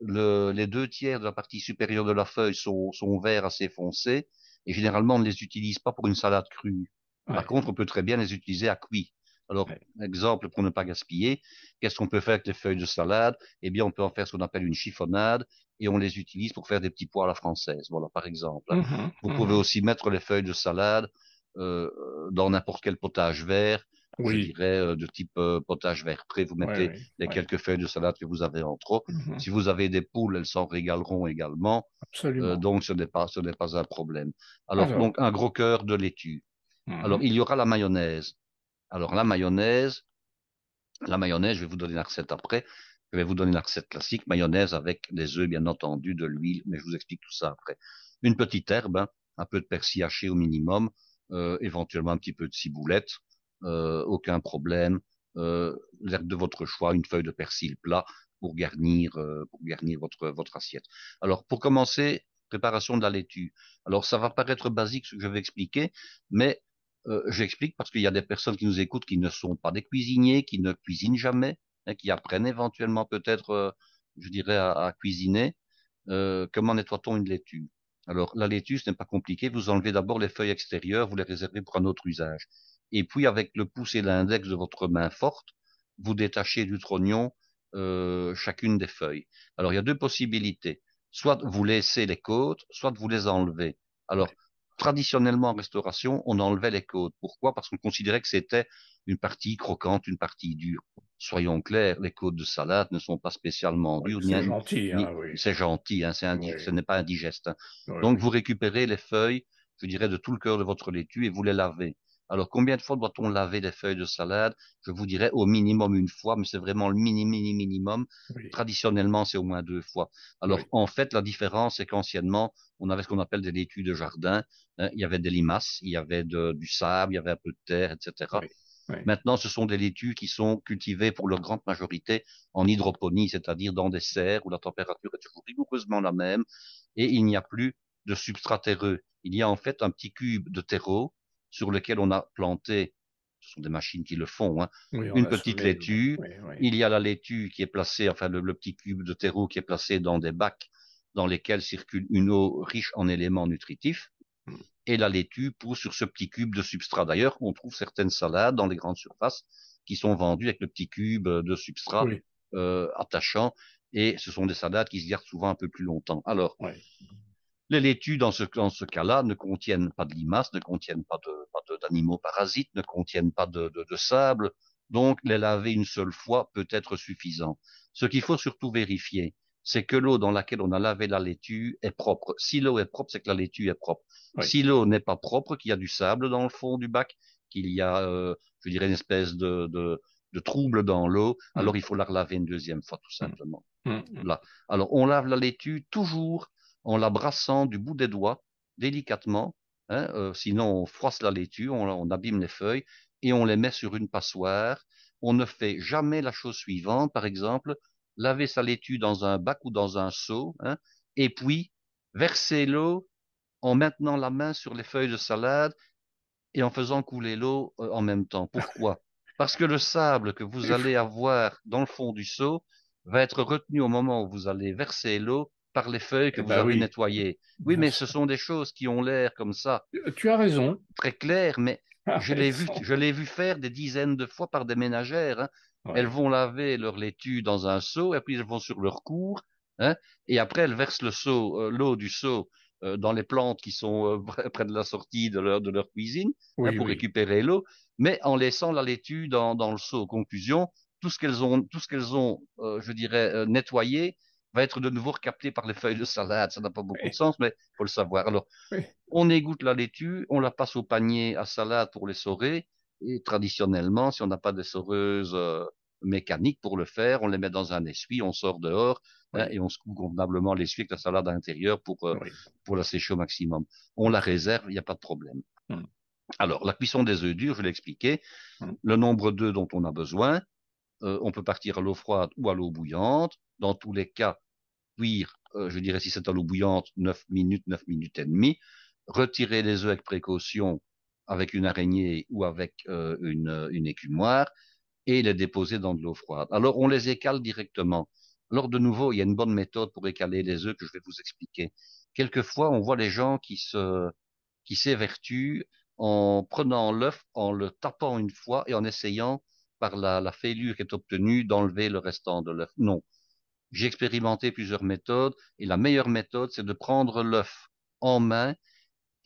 les deux tiers de la partie supérieure de la feuille sont, sont verts assez foncés. Et généralement, on ne les utilise pas pour une salade crue. Par contre, on peut très bien les utiliser à cuit. Alors, exemple, pour ne pas gaspiller, qu'est-ce qu'on peut faire avec les feuilles de salade Eh bien, on peut en faire ce qu'on appelle une chiffonnade et on les utilise pour faire des petits pois à la française, voilà, par exemple. Hein. Mmh vous mmh pouvez aussi mettre les feuilles de salade euh, dans n'importe quel potage vert, oui. je dirais euh, de type euh, potage vert près. Vous mettez les quelques feuilles de salade que vous avez en trop. Mmh si vous avez des poules, elles s'en régaleront également. Absolument. donc, ce n'est pas, ce n'est pas un problème. Alors, Alors, donc, un gros cœur de laitue. Mhm. Alors, il y aura la mayonnaise. Alors, la mayonnaise, la mayonnaise, je vais vous donner la recette après. Je vais vous donner la recette classique, mayonnaise avec des œufs, bien entendu, de l'huile, mais je vous explique tout ça après. Une petite herbe, hein, un peu de persil haché au minimum, euh, éventuellement un petit peu de ciboulette, euh, aucun problème. Euh, l'herbe de votre choix, une feuille de persil plat pour garnir, pour garnir votre votre assiette. Alors pour commencer, préparation de la laitue. Alors ça va paraître basique ce que je vais expliquer, mais euh, j'explique parce qu'il y a des personnes qui nous écoutent qui ne sont pas des cuisiniers, qui ne cuisinent jamais, hein, qui apprennent éventuellement peut-être, euh, je dirais, à, cuisiner. Euh, comment nettoie-t-on une laitue Alors, la laitue, ce n'est pas compliqué. Vous enlevez d'abord les feuilles extérieures, vous les réservez pour un autre usage. Et puis, avec le pouce et l'index de votre main forte, vous détachez du trognon chacune des feuilles. Alors, il y a deux possibilités. Soit vous laissez les côtes, soit vous les enlevez. Alors, traditionnellement en restauration, on enlevait les côtes. Pourquoi Parce qu'on considérait que c'était une partie croquante, une partie dure. Soyons clairs, les côtes de salade ne sont pas spécialement dures. c'est gentil, hein, C'est gentil, hein, ce n'est pas indigeste. Hein. Donc vous récupérez les feuilles, je dirais, de tout le cœur de votre laitue et vous les lavez. Alors, combien de fois doit-on laver des feuilles de salade Je vous dirais au minimum une fois, mais c'est vraiment le mini, mini, minimum. Traditionnellement, c'est au moins deux fois. Alors, en fait, la différence, c'est qu'anciennement, on avait ce qu'on appelle des laitues de jardin. Hein. il y avait des limaces, il y avait du sable, il y avait un peu de terre, etc. Maintenant, ce sont des laitues qui sont cultivées pour leur grande majorité en hydroponie, c'est-à-dire dans des serres où la température est toujours rigoureusement la même et il n'y a plus de substrat terreux. Il y a en fait un petit cube de terreau sur lequel on a planté, ce sont des machines qui le font, hein, une petite laitue. Il y a la laitue qui est placée, enfin le, petit cube de terreau qui est placé dans des bacs dans lesquels circule une eau riche en éléments nutritifs. Hmm. Et la laitue pousse sur ce petit cube de substrat. D'ailleurs, on trouve certaines salades dans les grandes surfaces qui sont vendues avec le petit cube de substrat euh, attachant. Et ce sont des salades qui se gardent souvent un peu plus longtemps. Alors, les laitues, dans ce, cas-là, ne contiennent pas de limaces, ne contiennent pas d'animaux parasites, ne contiennent pas de, sable. Donc, les laver une seule fois peut être suffisant. Ce qu'il faut surtout vérifier, c'est que l'eau dans laquelle on a lavé la laitue est propre. Si l'eau est propre, c'est que la laitue est propre. Si l'eau n'est pas propre, qu'il y a du sable dans le fond du bac, qu'il y a, euh, je dirais, une espèce de, trouble dans l'eau, mm. alors il faut la relaver une deuxième fois, tout mm. simplement. Mm. Là. Alors, on lave la laitue toujours en la brassant du bout des doigts, délicatement. Hein, euh, sinon, on froisse la laitue, on, abîme les feuilles et on les met sur une passoire. On ne fait jamais la chose suivante, par exemple, laver sa laitue dans un bac ou dans un seau, hein, et puis verser l'eau en maintenant la main sur les feuilles de salade et en faisant couler l'eau euh, en même temps. Pourquoi Parce que le sable que vous allez avoir dans le fond du seau va être retenu au moment où vous allez verser l'eau par les feuilles que eh vous ben avez nettoyées. Oui, mais ce sont des choses qui ont l'air comme ça. Tu as raison. Très clair, mais ah, je l'ai vu, je l'ai vu faire des dizaines de fois par des ménagères. Hein. Elles vont laver leur laitue dans un seau et puis elles vont sur leur cours. Hein, et après elles versent le seau, euh, l'eau du seau euh, dans les plantes qui sont euh, près de la sortie de leur, cuisine hein, pour récupérer l'eau, mais en laissant la laitue dans, le seau. Conclusion, tout ce qu'elles ont, tout ce qu'elles ont, je dirais, nettoyé, va être de nouveau recapté par les feuilles de salade. Ça n'a pas beaucoup de sens, mais faut le savoir. Alors, on égoutte la laitue, on la passe au panier à salade pour les saurer Et traditionnellement, si on n'a pas de euh, mécanique pour le faire, on les met dans un essuie, on sort dehors hein, et on secoue convenablement l'essuie avec la salade à l'intérieur pour, euh, pour la sécher au maximum. On la réserve, il n'y a pas de problème. Mmh. Alors, la cuisson des œufs durs, je l'ai expliqué, mmh. le nombre d'œufs dont on a besoin, euh, on peut partir à l'eau froide ou à l'eau bouillante. Dans tous les cas, cuire, euh, je dirais si c'est à l'eau bouillante, 9 minutes, 9 minutes et demie. Retirer les œufs avec précaution, avec une araignée ou avec euh, une, une écumoire, et les déposer dans de l'eau froide. Alors on les écale directement. Alors de nouveau, il y a une bonne méthode pour écaler les œufs que je vais vous expliquer. Quelquefois, on voit les gens qui se qui s'évertuent en prenant l'œuf, en le tapant une fois et en essayant par la, la fêlure qui est obtenue d'enlever le restant de l'œuf. Non. J'ai expérimenté plusieurs méthodes et la meilleure méthode, c'est de prendre l'œuf en main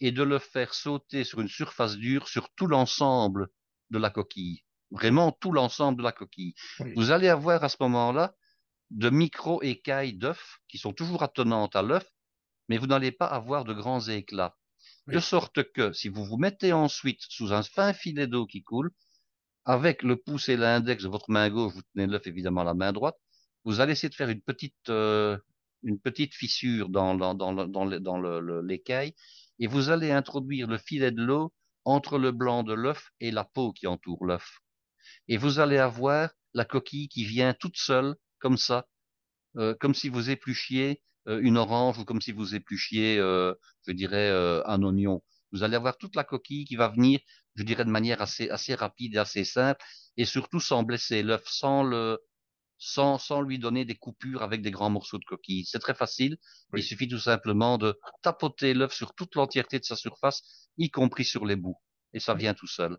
et de le faire sauter sur une surface dure sur tout l'ensemble de la coquille. Vraiment tout l'ensemble de la coquille. Vous allez avoir à ce moment-là de micro-écailles d'œuf qui sont toujours attenantes à l'œuf, mais vous n'allez pas avoir de grands éclats. De sorte que si vous vous mettez ensuite sous un fin filet d'eau qui coule, avec le pouce et l'index de votre main gauche, vous tenez l'œuf évidemment à la main droite. Vous allez essayer de faire une petite, euh, une petite fissure dans, dans, dans, dans l'écaille et vous allez introduire le filet de l'eau entre le blanc de l'œuf et la peau qui entoure l'œuf. Et vous allez avoir la coquille qui vient toute seule, comme ça, euh, comme si vous épluchiez euh, une orange ou comme si vous épluchiez, je dirais, un oignon. Vous allez avoir toute la coquille qui va venir, je dirais, de manière assez, rapide et assez simple, et surtout sans blesser l'œuf, sans le, sans, lui donner des coupures avec des grands morceaux de coquille. C'est très facile. Il suffit tout simplement de tapoter l'œuf sur toute l'entièreté de sa surface, y compris sur les bouts. Et ça vient tout seul.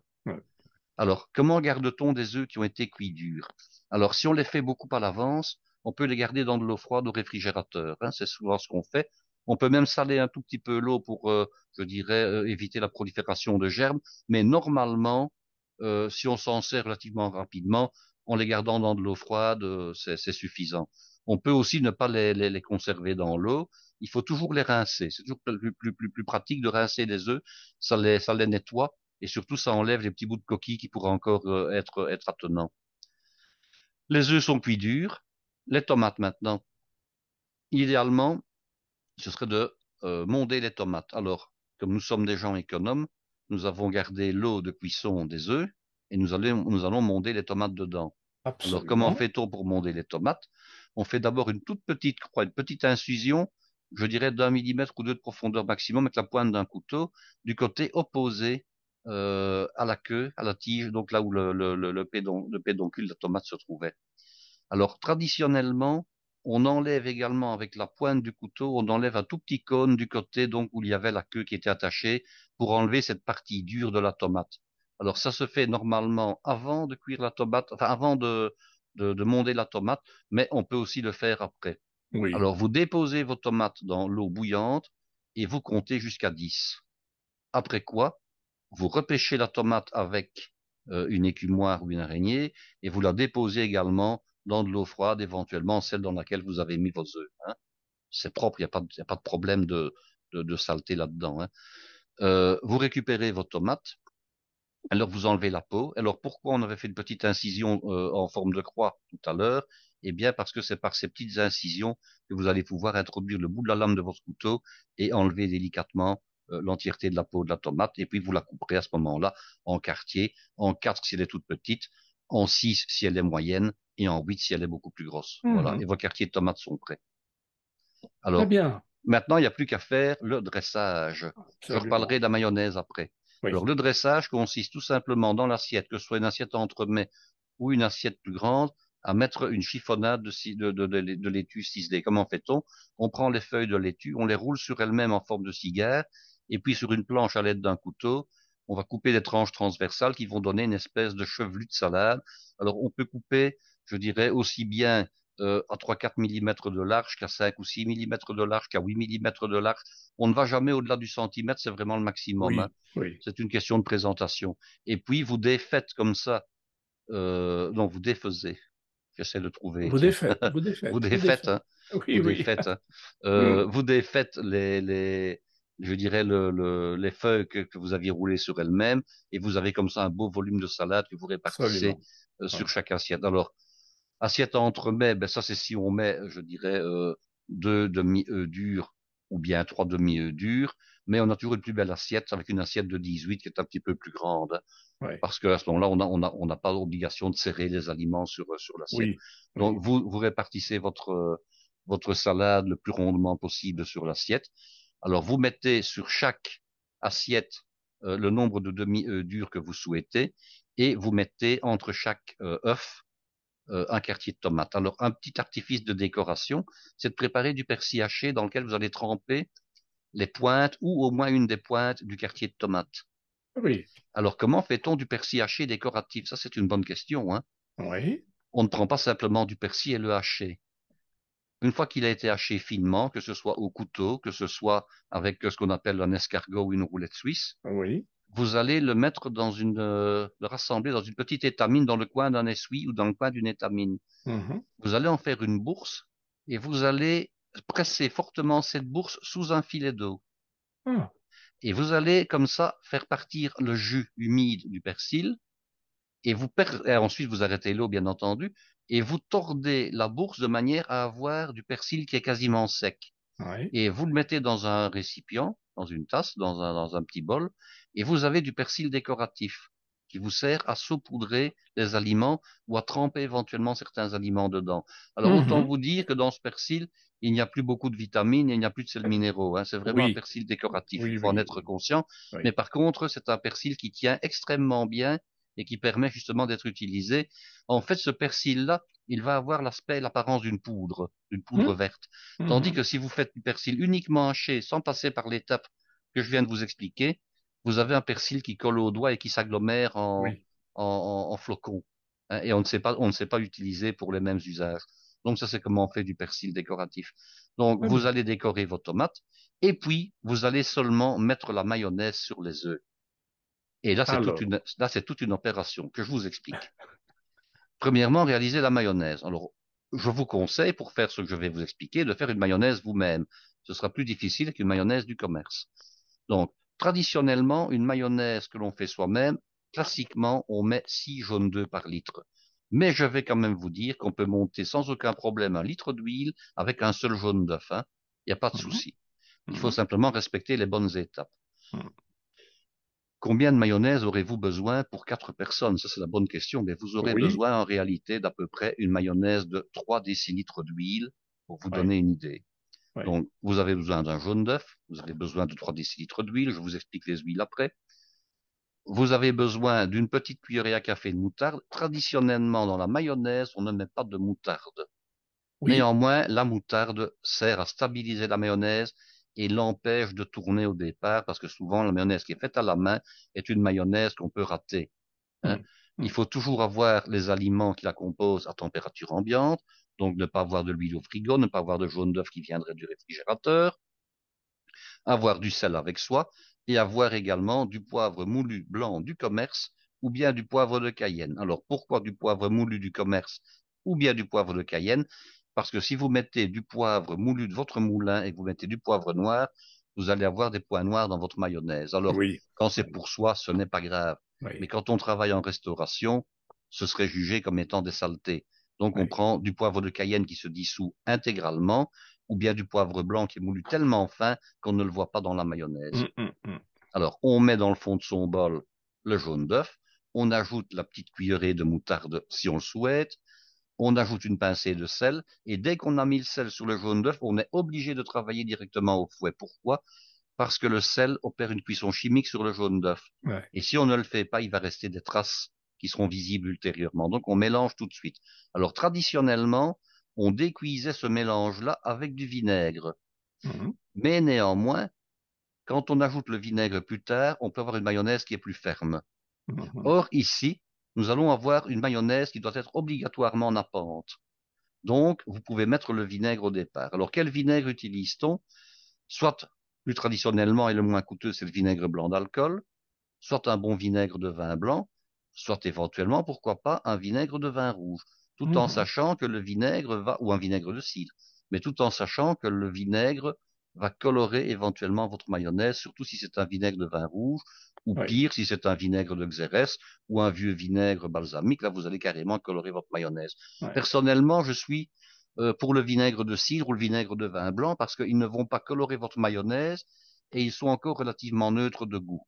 Alors, comment garde-t-on des œufs qui ont été cuits durs Alors, si on les fait beaucoup à l'avance, on peut les garder dans de l'eau froide au réfrigérateur. Hein, c'est souvent ce qu'on fait. On peut même saler un tout petit peu l'eau pour, euh, je dirais, euh, éviter la prolifération de germes. Mais normalement, euh, si on s'en sert relativement rapidement, en les gardant dans de l'eau froide, c'est suffisant. On peut aussi ne pas les, les, conserver dans l'eau. Il faut toujours les rincer. C'est toujours plus, plus, pratique de rincer les œufs. Ça les, nettoie et surtout ça enlève les petits bouts de coquille qui pourraient encore être, être attenants. Les œufs sont cuits durs. Les tomates maintenant. Idéalement, ce serait de euh, monder les tomates. Alors, comme nous sommes des gens économes, nous avons gardé l'eau de cuisson des œufs et nous, allons, nous allons monder les tomates dedans. Alors, comment fait-on pour monder les tomates On fait d'abord une toute petite croix, une petite incision, je dirais d'un millimètre ou deux de profondeur maximum avec la pointe d'un couteau du côté opposé euh, à la queue, à la tige, donc là où le, le, le, le pédoncule de la tomate se trouvait. Alors, traditionnellement, on enlève également avec la pointe du couteau, on enlève un tout petit cône du côté donc où il y avait la queue qui était attachée pour enlever cette partie dure de la tomate. Alors ça se fait normalement avant de cuire la tomate, enfin avant de, de, monder la tomate, mais on peut aussi le faire après. Oui. Alors vous déposez vos tomates dans l'eau bouillante et vous comptez jusqu'à 10. Après quoi, vous repêchez la tomate avec euh, une écumoire ou une araignée et vous la déposez également dans de l'eau froide, éventuellement celle dans laquelle vous avez mis vos œufs. Hein. C'est propre, il n'y a, pas de problème de, saleté là-dedans. Hein. Euh, vous récupérez votre tomate, alors vous enlevez la peau. Alors pourquoi on avait fait une petite incision euh, en forme de croix tout à l'heure Eh bien parce que c'est par ces petites incisions que vous allez pouvoir introduire le bout de la lame de votre couteau et enlever délicatement euh, l'entièreté de la peau de la tomate. Et puis vous la couperez à ce moment-là en quartier, en quatre si elle est toute petite, en 6 si elle est moyenne et en 8 si elle est beaucoup plus grosse. Voilà. Mmh. Et vos quartiers de tomates sont prêts. Alors, Très bien. maintenant, il n'y a plus qu'à faire le dressage. Je reparlerai de la mayonnaise après. Alors, le dressage consiste tout simplement dans l'assiette, que ce soit une assiette entremets ou une assiette plus grande, à mettre une chiffonnade de, de, de, de laitue ciselée. Comment fait-on On prend les feuilles de laitue, on les roule sur elles-mêmes en forme de cigare, et puis sur une planche à l'aide d'un couteau, on va couper des tranches transversales qui vont donner une espèce de chevelu de salade. Alors on peut couper, je dirais, aussi bien euh, à 3-4 mm de large qu'à 5 ou 6 mm de large, qu'à 8 mm de large. On ne va jamais au-delà du centimètre, c'est vraiment le maximum. Hein. C'est une question de présentation. Et puis vous défaites comme ça. Euh, non, vous défaisez. J'essaie de trouver. Vous défaites. Vous défaites. vous défaites. Hein. Oui, hein. euh, vous, défaites les, les, je dirais, le, le, les feuilles que, vous aviez roulées sur elles-mêmes, et vous avez comme ça un beau volume de salade que vous répartissez euh, sur chaque assiette. Alors, assiette entre entremets, ben ça c'est si on met, je dirais, euh, deux demi-œufs durs ou bien trois demi-œufs durs, mais on a toujours une plus belle assiette avec une assiette de 18 qui est un petit peu plus grande, parce que à ce moment-là, on n'a on a, on a pas l'obligation de serrer les aliments sur, sur l'assiette. Donc, Vous, vous répartissez votre votre salade le plus rondement possible sur l'assiette. Alors vous mettez sur chaque assiette euh, le nombre de demi-œufs euh, durs que vous souhaitez et vous mettez entre chaque euh, œuf un quartier de tomate. Alors un petit artifice de décoration, c'est de préparer du persil haché dans lequel vous allez tremper les pointes ou au moins une des pointes du quartier de tomate. Oui. Alors comment fait-on du persil haché décoratif Ça c'est une bonne question. Hein oui. On ne prend pas simplement du persil et le haché. Une fois qu'il a été haché finement, que ce soit au couteau, que ce soit avec euh, ce qu'on appelle un escargot ou une roulette suisse, vous allez le mettre dans une, euh, rassembler dans une petite étamine dans le coin d'un essuie ou dans le coin d'une étamine. Mm-hmm. Vous allez en faire une bourse et vous allez presser fortement cette bourse sous un filet d'eau. Ah. Et vous allez comme ça faire partir le jus humide du persil et vous ensuite vous arrêtez l'eau bien entendu et vous tordez la bourse de manière à avoir du persil qui est quasiment sec. Et vous le mettez dans un récipient, dans une tasse, dans un, petit bol, et vous avez du persil décoratif qui vous sert à saupoudrer les aliments ou à tremper éventuellement certains aliments dedans. Alors mmh autant vous dire que dans ce persil, il n'y a plus beaucoup de vitamines il n'y a plus de sel minéraux. Hein. C'est vraiment un persil décoratif, il faut en être conscient. Mais par contre, c'est un persil qui tient extrêmement bien et qui permet justement d'être utilisé. En fait, ce persil-là, il va avoir l'aspect, l'apparence d'une poudre, d'une poudre mmh. verte. Mmh. Tandis que si vous faites du persil uniquement haché, sans passer par l'étape que je viens de vous expliquer, vous avez un persil qui colle au doigt et qui s'agglomère en, flocons. Hein, et on ne sait pas, on ne sait pas utiliser pour les mêmes usages. Donc ça, c'est comment on fait du persil décoratif. Donc vous allez décorer vos tomates et puis vous allez seulement mettre la mayonnaise sur les œufs. Et là, c'est toute, une, opération que je vous explique. Premièrement, réaliser la mayonnaise. Alors, je vous conseille, pour faire ce que je vais vous expliquer, de faire une mayonnaise vous-même. Ce sera plus difficile qu'une mayonnaise du commerce. Donc, traditionnellement, une mayonnaise que l'on fait soi-même, classiquement, on met 6 jaunes d'œufs par litre. Mais je vais quand même vous dire qu'on peut monter sans aucun problème un litre d'huile avec un seul jaune d'œuf. Hein. Il n'y a pas de mhm. souci. Il faut mhm. simplement respecter les bonnes étapes. Mhm. Combien de mayonnaise aurez-vous besoin pour quatre personnes Ça, c'est la bonne question. Mais ben, vous aurez besoin en réalité d'à peu près une mayonnaise de 3 décilitres d'huile pour vous donner une idée. Donc, vous avez besoin d'un jaune d'œuf, vous avez besoin de 3 décilitres d'huile, je vous explique les huiles après. Vous avez besoin d'une petite cuillerée à café de moutarde. Traditionnellement, dans la mayonnaise, on ne met pas de moutarde. Néanmoins, la moutarde sert à stabiliser la mayonnaise et l'empêche de tourner au départ parce que souvent la mayonnaise qui est faite à la main est une mayonnaise qu'on peut rater. Hein. Il faut toujours avoir les aliments qui la composent à température ambiante, donc ne pas avoir de l'huile au frigo, ne pas avoir de jaune d'œuf qui viendrait du réfrigérateur, avoir du sel avec soi et avoir également du poivre moulu blanc du commerce ou bien du poivre de Cayenne. Alors pourquoi du poivre moulu du commerce ou bien du poivre de Cayenne parce que si vous mettez du poivre moulu de votre moulin et vous mettez du poivre noir, vous allez avoir des points noirs dans votre mayonnaise. Alors, quand c'est pour soi, ce n'est pas grave. Mais quand on travaille en restauration, ce serait jugé comme étant des saletés. Donc, on prend du poivre de Cayenne qui se dissout intégralement, ou bien du poivre blanc qui est moulu tellement fin qu'on ne le voit pas dans la mayonnaise. Hum, hum, hum. Alors, on met dans le fond de son bol le jaune d'œuf, on ajoute la petite cuillerée de moutarde si on le souhaite, on ajoute une pincée de sel, et dès qu'on a mis le sel sur le jaune d'œuf, on est obligé de travailler directement au fouet. Pourquoi Parce que le sel opère une cuisson chimique sur le jaune d'œuf. Et si on ne le fait pas, il va rester des traces qui seront visibles ultérieurement. Donc on mélange tout de suite. Alors traditionnellement, on décuisait ce mélange-là avec du vinaigre. Mmh. Mais néanmoins, quand on ajoute le vinaigre plus tard, on peut avoir une mayonnaise qui est plus ferme. Mmh. Or, ici, nous allons avoir une mayonnaise qui doit être obligatoirement nappante. Donc, vous pouvez mettre le vinaigre au départ. Alors, quel vinaigre utilise-t-on Soit, plus traditionnellement et le moins coûteux, c'est le vinaigre blanc d'alcool, soit un bon vinaigre de vin blanc, soit éventuellement, pourquoi pas, un vinaigre de vin rouge, tout en mhm. sachant que le vinaigre va, ou un vinaigre de cidre, mais tout en sachant que le vinaigre va colorer éventuellement votre mayonnaise, surtout si c'est un vinaigre de vin rouge, ou pire, si c'est un vinaigre de Xérès ou un vieux vinaigre balsamique, là, vous allez carrément colorer votre mayonnaise. Personnellement, je suis euh, pour le vinaigre de cidre ou le vinaigre de vin blanc parce qu'ils ne vont pas colorer votre mayonnaise et ils sont encore relativement neutres de goût.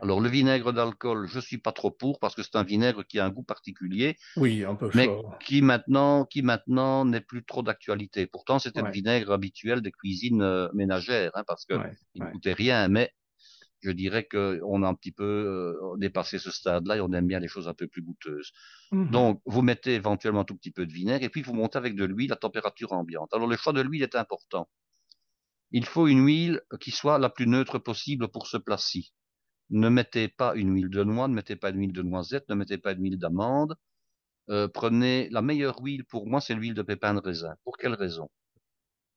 Alors le vinaigre d'alcool, je suis pas trop pour parce que c'est un vinaigre qui a un goût particulier. Oui, un peu Mais qui maintenant, qui maintenant n'est plus trop d'actualité. Pourtant, c'était un le vinaigre habituel des cuisines euh, ménagères, hein, parce que il ne coûtait rien. Mais je dirais qu'on a un petit peu dépassé euh, ce stade-là et on aime bien les choses un peu plus goûteuses. Mmh Donc, vous mettez éventuellement tout petit peu de vinaigre et puis vous montez avec de l'huile à température ambiante. Alors, le choix de l'huile est important. Il faut une huile qui soit la plus neutre possible pour ce plat-ci. Ne mettez pas une huile de noix, ne mettez pas une huile de noisette, ne mettez pas une huile d'amande. Euh, prenez la meilleure huile pour moi, c'est l'huile de pépin de raisin. Pour quelle raison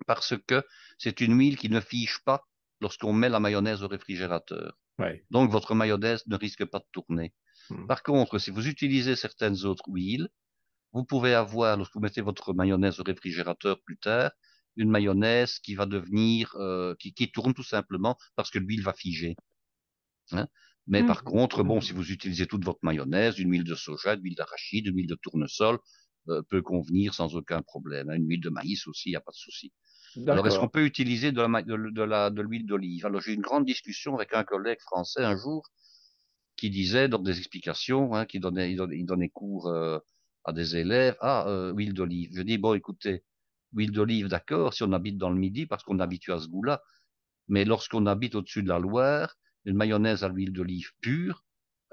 Parce que c'est une huile qui ne fige pas lorsqu'on met la mayonnaise au réfrigérateur. Donc votre mayonnaise ne risque pas de tourner. Hmm. Par contre, si vous utilisez certaines autres huiles, vous pouvez avoir, lorsque vous mettez votre mayonnaise au réfrigérateur plus tard, une mayonnaise qui va devenir, euh, qui, tourne tout simplement parce que l'huile va figer. Hein? Mais par mhm. contre, bon, hmm. si vous utilisez toute votre mayonnaise, une huile de soja, une huile d'arachide, une huile de tournesol, euh, peut convenir sans aucun problème. Hein. Une huile de maïs aussi, il n'y a pas de souci. Alors, est-ce qu'on peut utiliser de l'huile de, la, de l'huile d'olive Alors, j'ai eu une grande discussion avec un collègue français un jour qui disait, dans des explications, hein, qui donnait, il donnait, il donnait cours euh, à des élèves, ah, euh, huile d'olive. Je dis, bon, écoutez, huile d'olive, d'accord, si on habite dans le Midi, parce qu'on est habitué à ce goût-là, mais lorsqu'on habite au-dessus de la Loire, une mayonnaise à l'huile d'olive pure,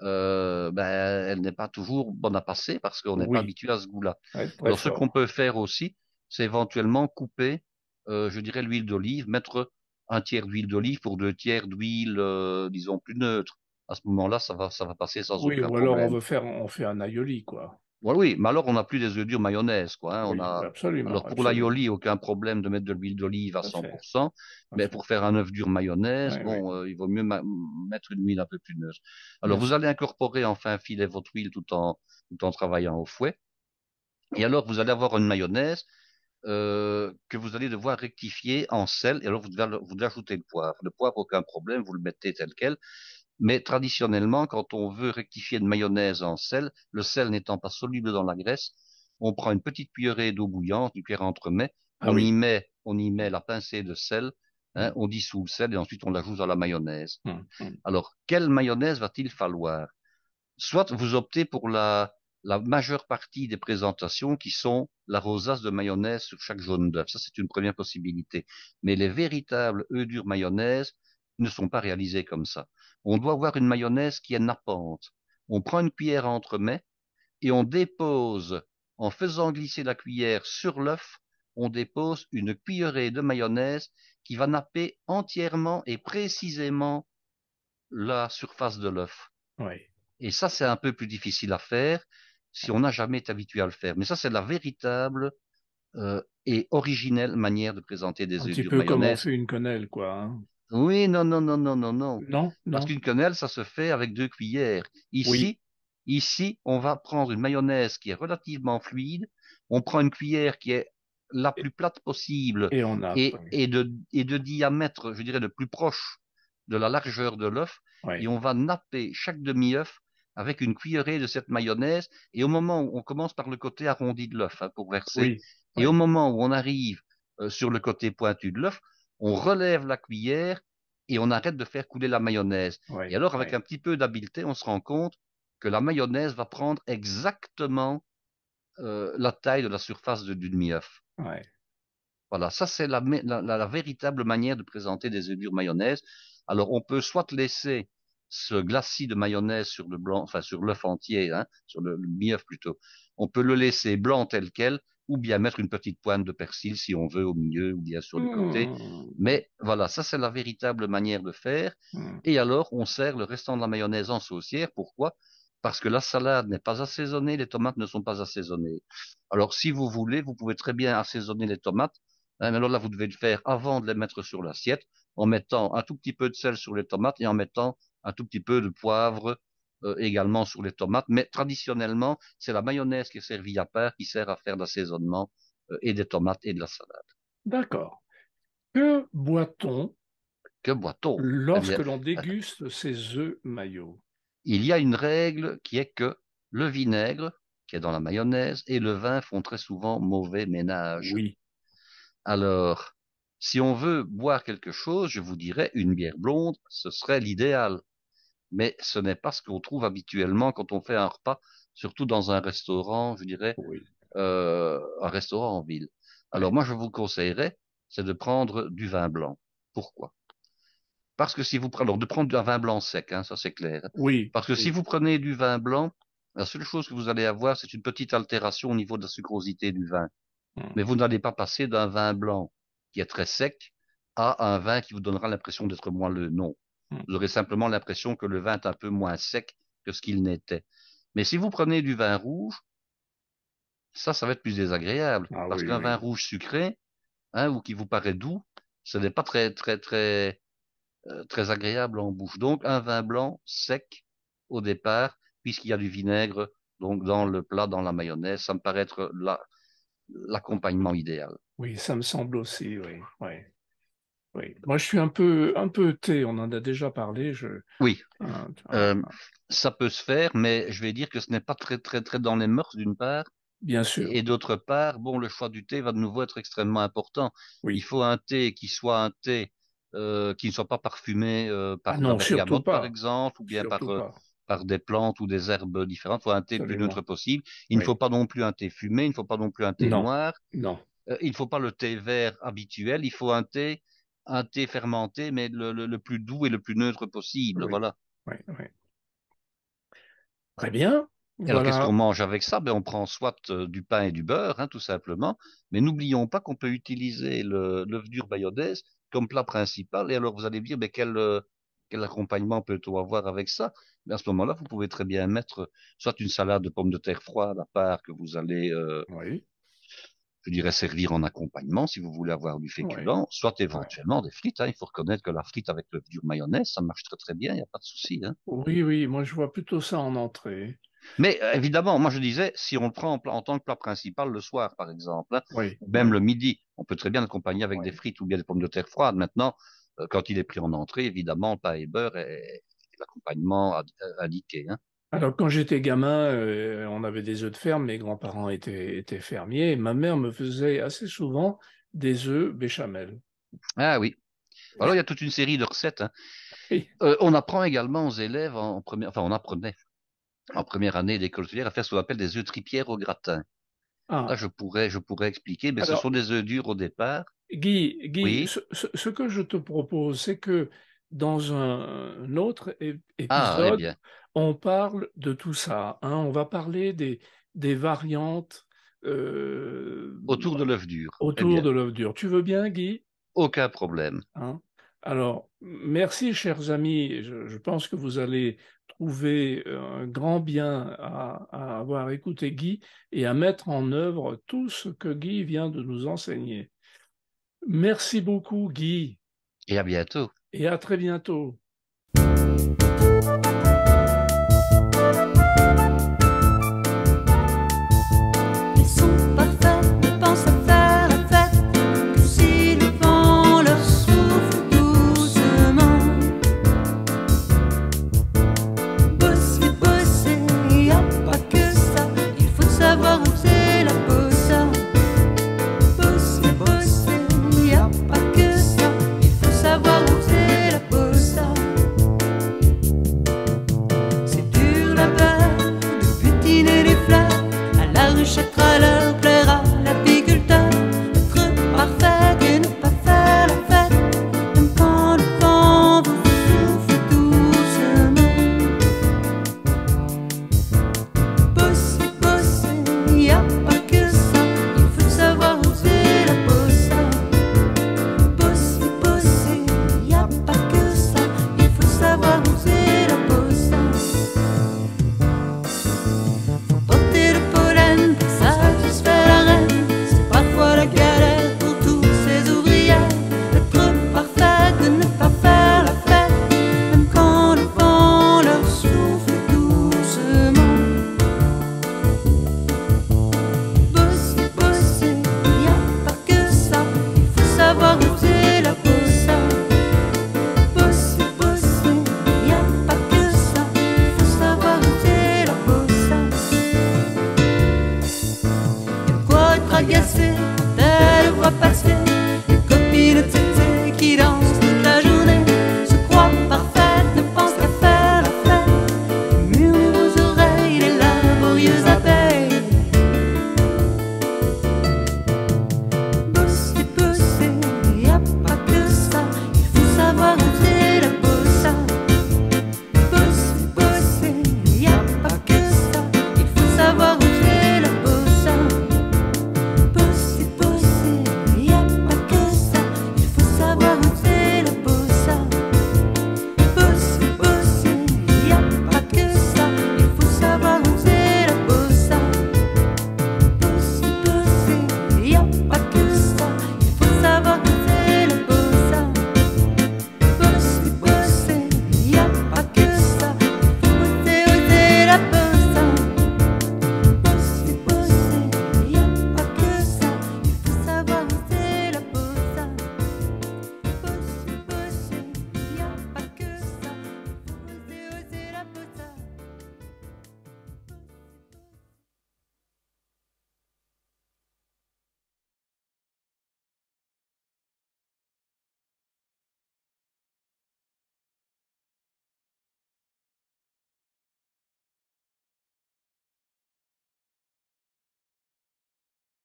euh, ben, elle n'est pas toujours bonne à passer parce qu'on n'est pas habitué à ce goût-là. Alors, ce qu'on peut faire aussi, c'est éventuellement couper euh, je dirais l'huile d'olive, mettre un tiers d'huile d'olive pour deux tiers d'huile, euh, disons, plus neutre. À ce moment-là, ça va, ça va passer sans aucun problème. Oui, ou alors on faire, on fait un aioli, quoi. oui, mais alors on n'a plus des œufs durs mayonnaise, quoi. Hein. on a... Absolument, alors pour l'aioli, aucun problème de mettre de l'huile d'olive à 100%, mais pour faire un œuf dur mayonnaise, bon, euh, il vaut mieux mettre une huile un peu plus neutre. Alors vous allez incorporer enfin filer votre huile tout en tout en travaillant au fouet, et alors vous allez avoir une mayonnaise euh, que vous allez devoir rectifier en sel, et alors vous devez, vous devez ajouter le poivre. Le poivre, aucun problème, vous le mettez tel quel. Mais traditionnellement, quand on veut rectifier une mayonnaise en sel, le sel n'étant pas soluble dans la graisse, on prend une petite cuillerée d'eau bouillante, du cuillère entremets, ah on y met, on y met la pincée de sel, hein, on dissout le sel et ensuite on l'ajoute dans la mayonnaise. Hum, hum. Alors, quelle mayonnaise va-t-il falloir Soit vous optez pour la, la majeure partie des présentations qui sont la rosace de mayonnaise sur chaque jaune d'œuf. Ça, c'est une première possibilité. Mais les véritables œufs durs mayonnaise ne sont pas réalisés comme ça. On doit avoir une mayonnaise qui est nappante. On prend une cuillère entre entremets et on dépose, en faisant glisser la cuillère sur l'œuf, on dépose une cuillerée de mayonnaise qui va napper entièrement et précisément la surface de l'œuf. Oui. Et ça, c'est un peu plus difficile à faire si on n'a jamais été habitué à le faire. Mais ça, c'est la véritable euh, et originelle manière de présenter des œufs mayonnaise. Un petit peu comme on une quenelle, quoi. Hein. Oui, non, non, non, non, non, non. Non, Parce qu'une quenelle, ça se fait avec deux cuillères. Ici, ici, on va prendre une mayonnaise qui est relativement fluide. On prend une cuillère qui est la plus plate possible et, de, diamètre, je dirais, le plus proche de la largeur de l'œuf. Et on va napper chaque demi-œuf avec une cuillerée de cette mayonnaise. Et au moment où on commence par le côté arrondi de l'œuf hein, pour verser, et au moment où on arrive euh, sur le côté pointu de l'œuf, on relève la cuillère et on arrête de faire couler la mayonnaise. et alors, avec un petit peu d'habileté, on se rend compte que la mayonnaise va prendre exactement euh, la taille de la surface de, du demi-œuf. Voilà, ça c'est la, véritable manière de présenter des œufs durs mayonnaise. Alors on peut soit laisser ce glacis de mayonnaise sur le blanc, enfin sur l'œuf entier, hein, sur le, le œuf plutôt. On peut le laisser blanc tel quel, ou bien mettre une petite pointe de persil si on veut au milieu ou bien sur le mmh. côté. Mais voilà, ça c'est la véritable manière de faire. Mmh. Et alors, on sert le restant de la mayonnaise en saucière. Pourquoi Parce que la salade n'est pas assaisonnée, les tomates ne sont pas assaisonnées. Alors, si vous voulez, vous pouvez très bien assaisonner les tomates. Hein, mais alors là, vous devez le faire avant de les mettre sur l'assiette, en mettant un tout petit peu de sel sur les tomates et en mettant un tout petit peu de poivre euh, également sur les tomates. Mais traditionnellement, c'est la mayonnaise qui est servie à part, qui sert à faire d'assaisonnement euh, et des tomates et de la salade. D'accord. Que boit-on Que boit-on eh Lorsque l'on déguste ces œufs maillots. Il y a une règle qui est que le vinaigre, qui est dans la mayonnaise, et le vin font très souvent mauvais ménage. Oui. Alors, si on veut boire quelque chose, je vous dirais une bière blonde, ce serait l'idéal mais ce n'est pas ce qu'on trouve habituellement quand on fait un repas, surtout dans un restaurant, je dirais, euh, un restaurant en ville. Alors moi, je vous conseillerais, c'est de prendre du vin blanc. Pourquoi Parce que si vous prenez, alors de prendre un vin blanc sec, hein, ça c'est clair. Hein. Oui. Parce que si vous prenez du vin blanc, la seule chose que vous allez avoir, c'est une petite altération au niveau de la sucrosité du vin. Mmh. Mais vous n'allez pas passer d'un vin blanc qui est très sec à un vin qui vous donnera l'impression d'être moelleux. Non. Vous hmm. aurez simplement l'impression que le vin est un peu moins sec que ce qu'il n'était. Mais si vous prenez du vin rouge, ça, ça va être plus désagréable. Ah parce qu'un vin rouge sucré, hein, ou qui vous paraît doux, ce n'est pas très, très, très, euh, très agréable en bouche. Donc, un vin blanc sec au départ, puisqu'il y a du vinaigre, donc dans le plat, dans la mayonnaise, ça me paraît être l'accompagnement idéal. Oui, ça me semble aussi, oui. Oui. Moi, je suis un peu, un peu thé, on en a déjà parlé. Je... Oui. Euh, euh, ça peut se faire, mais je vais dire que ce n'est pas très, très, très dans les mœurs, d'une part. Bien sûr. Et d'autre part, bon, le choix du thé va de nouveau être extrêmement important. Il faut un thé qui soit un thé euh, qui ne soit pas parfumé par ah non, par, exemple, ou bien par, par des plantes ou des herbes différentes. Il faut un thé le plus neutre possible. Il ne faut pas non plus un thé fumé, il ne faut pas non plus un thé noir. Non. il ne faut pas le thé vert habituel, il faut un thé un thé fermenté, mais le, plus doux et le plus neutre possible. Voilà. Très bien. alors, qu'est-ce qu'on mange avec ça ben, On prend soit euh, du pain et du beurre, hein, tout simplement, mais n'oublions pas qu'on peut utiliser l'œuf dur bayonnaise comme plat principal. Et alors, vous allez dire, mais quel, euh, quel accompagnement peut-on avoir avec ça mais ben, À ce moment-là, vous pouvez très bien mettre soit une salade de pommes de terre froide à part que vous allez euh, oui je dirais, servir en accompagnement, si vous voulez avoir du féculent, soit éventuellement des frites. Hein. Il faut reconnaître que la frite avec le mayonnaise, ça marche très très bien, il n'y a pas de souci. Hein. Oui, oui, moi je vois plutôt ça en entrée. Mais euh, évidemment, moi je disais, si on le prend en, tant que plat principal le soir, par exemple, hein, même le midi, on peut très bien l'accompagner avec des frites ou bien des pommes de terre froides. Maintenant, euh, quand il est pris en entrée, évidemment, pain et beurre l'accompagnement euh, indiqué. Alors, quand j'étais gamin, euh, on avait des œufs de ferme, mes grands-parents étaient, fermiers, ma mère me faisait assez souvent des œufs béchamel. Ah oui. Alors, bah il y a toute une série de recettes. Hein. Euh, on apprend également aux élèves, en première, enfin, on apprenait en première année d'école à faire ce qu'on appelle des œufs tripières au gratin. Ah. je pourrais, je pourrais expliquer, mais ce sont des œufs durs au départ. Guy, ce, que je te propose, c'est que dans un, autre ah, eh épisode, ah, on parle de tout ça. Hein. On va parler des, variantes. Euh, autour de l'œuf dur. Autour de l'œuf dur. Tu veux bien, Guy Aucun problème. Hein. Alors, merci, chers amis. Je, pense que vous allez trouver euh, un grand bien à, à avoir écouté Guy et à mettre en œuvre tout ce que Guy vient de nous enseigner. Merci beaucoup, Guy. Et à bientôt. Et à très bientôt.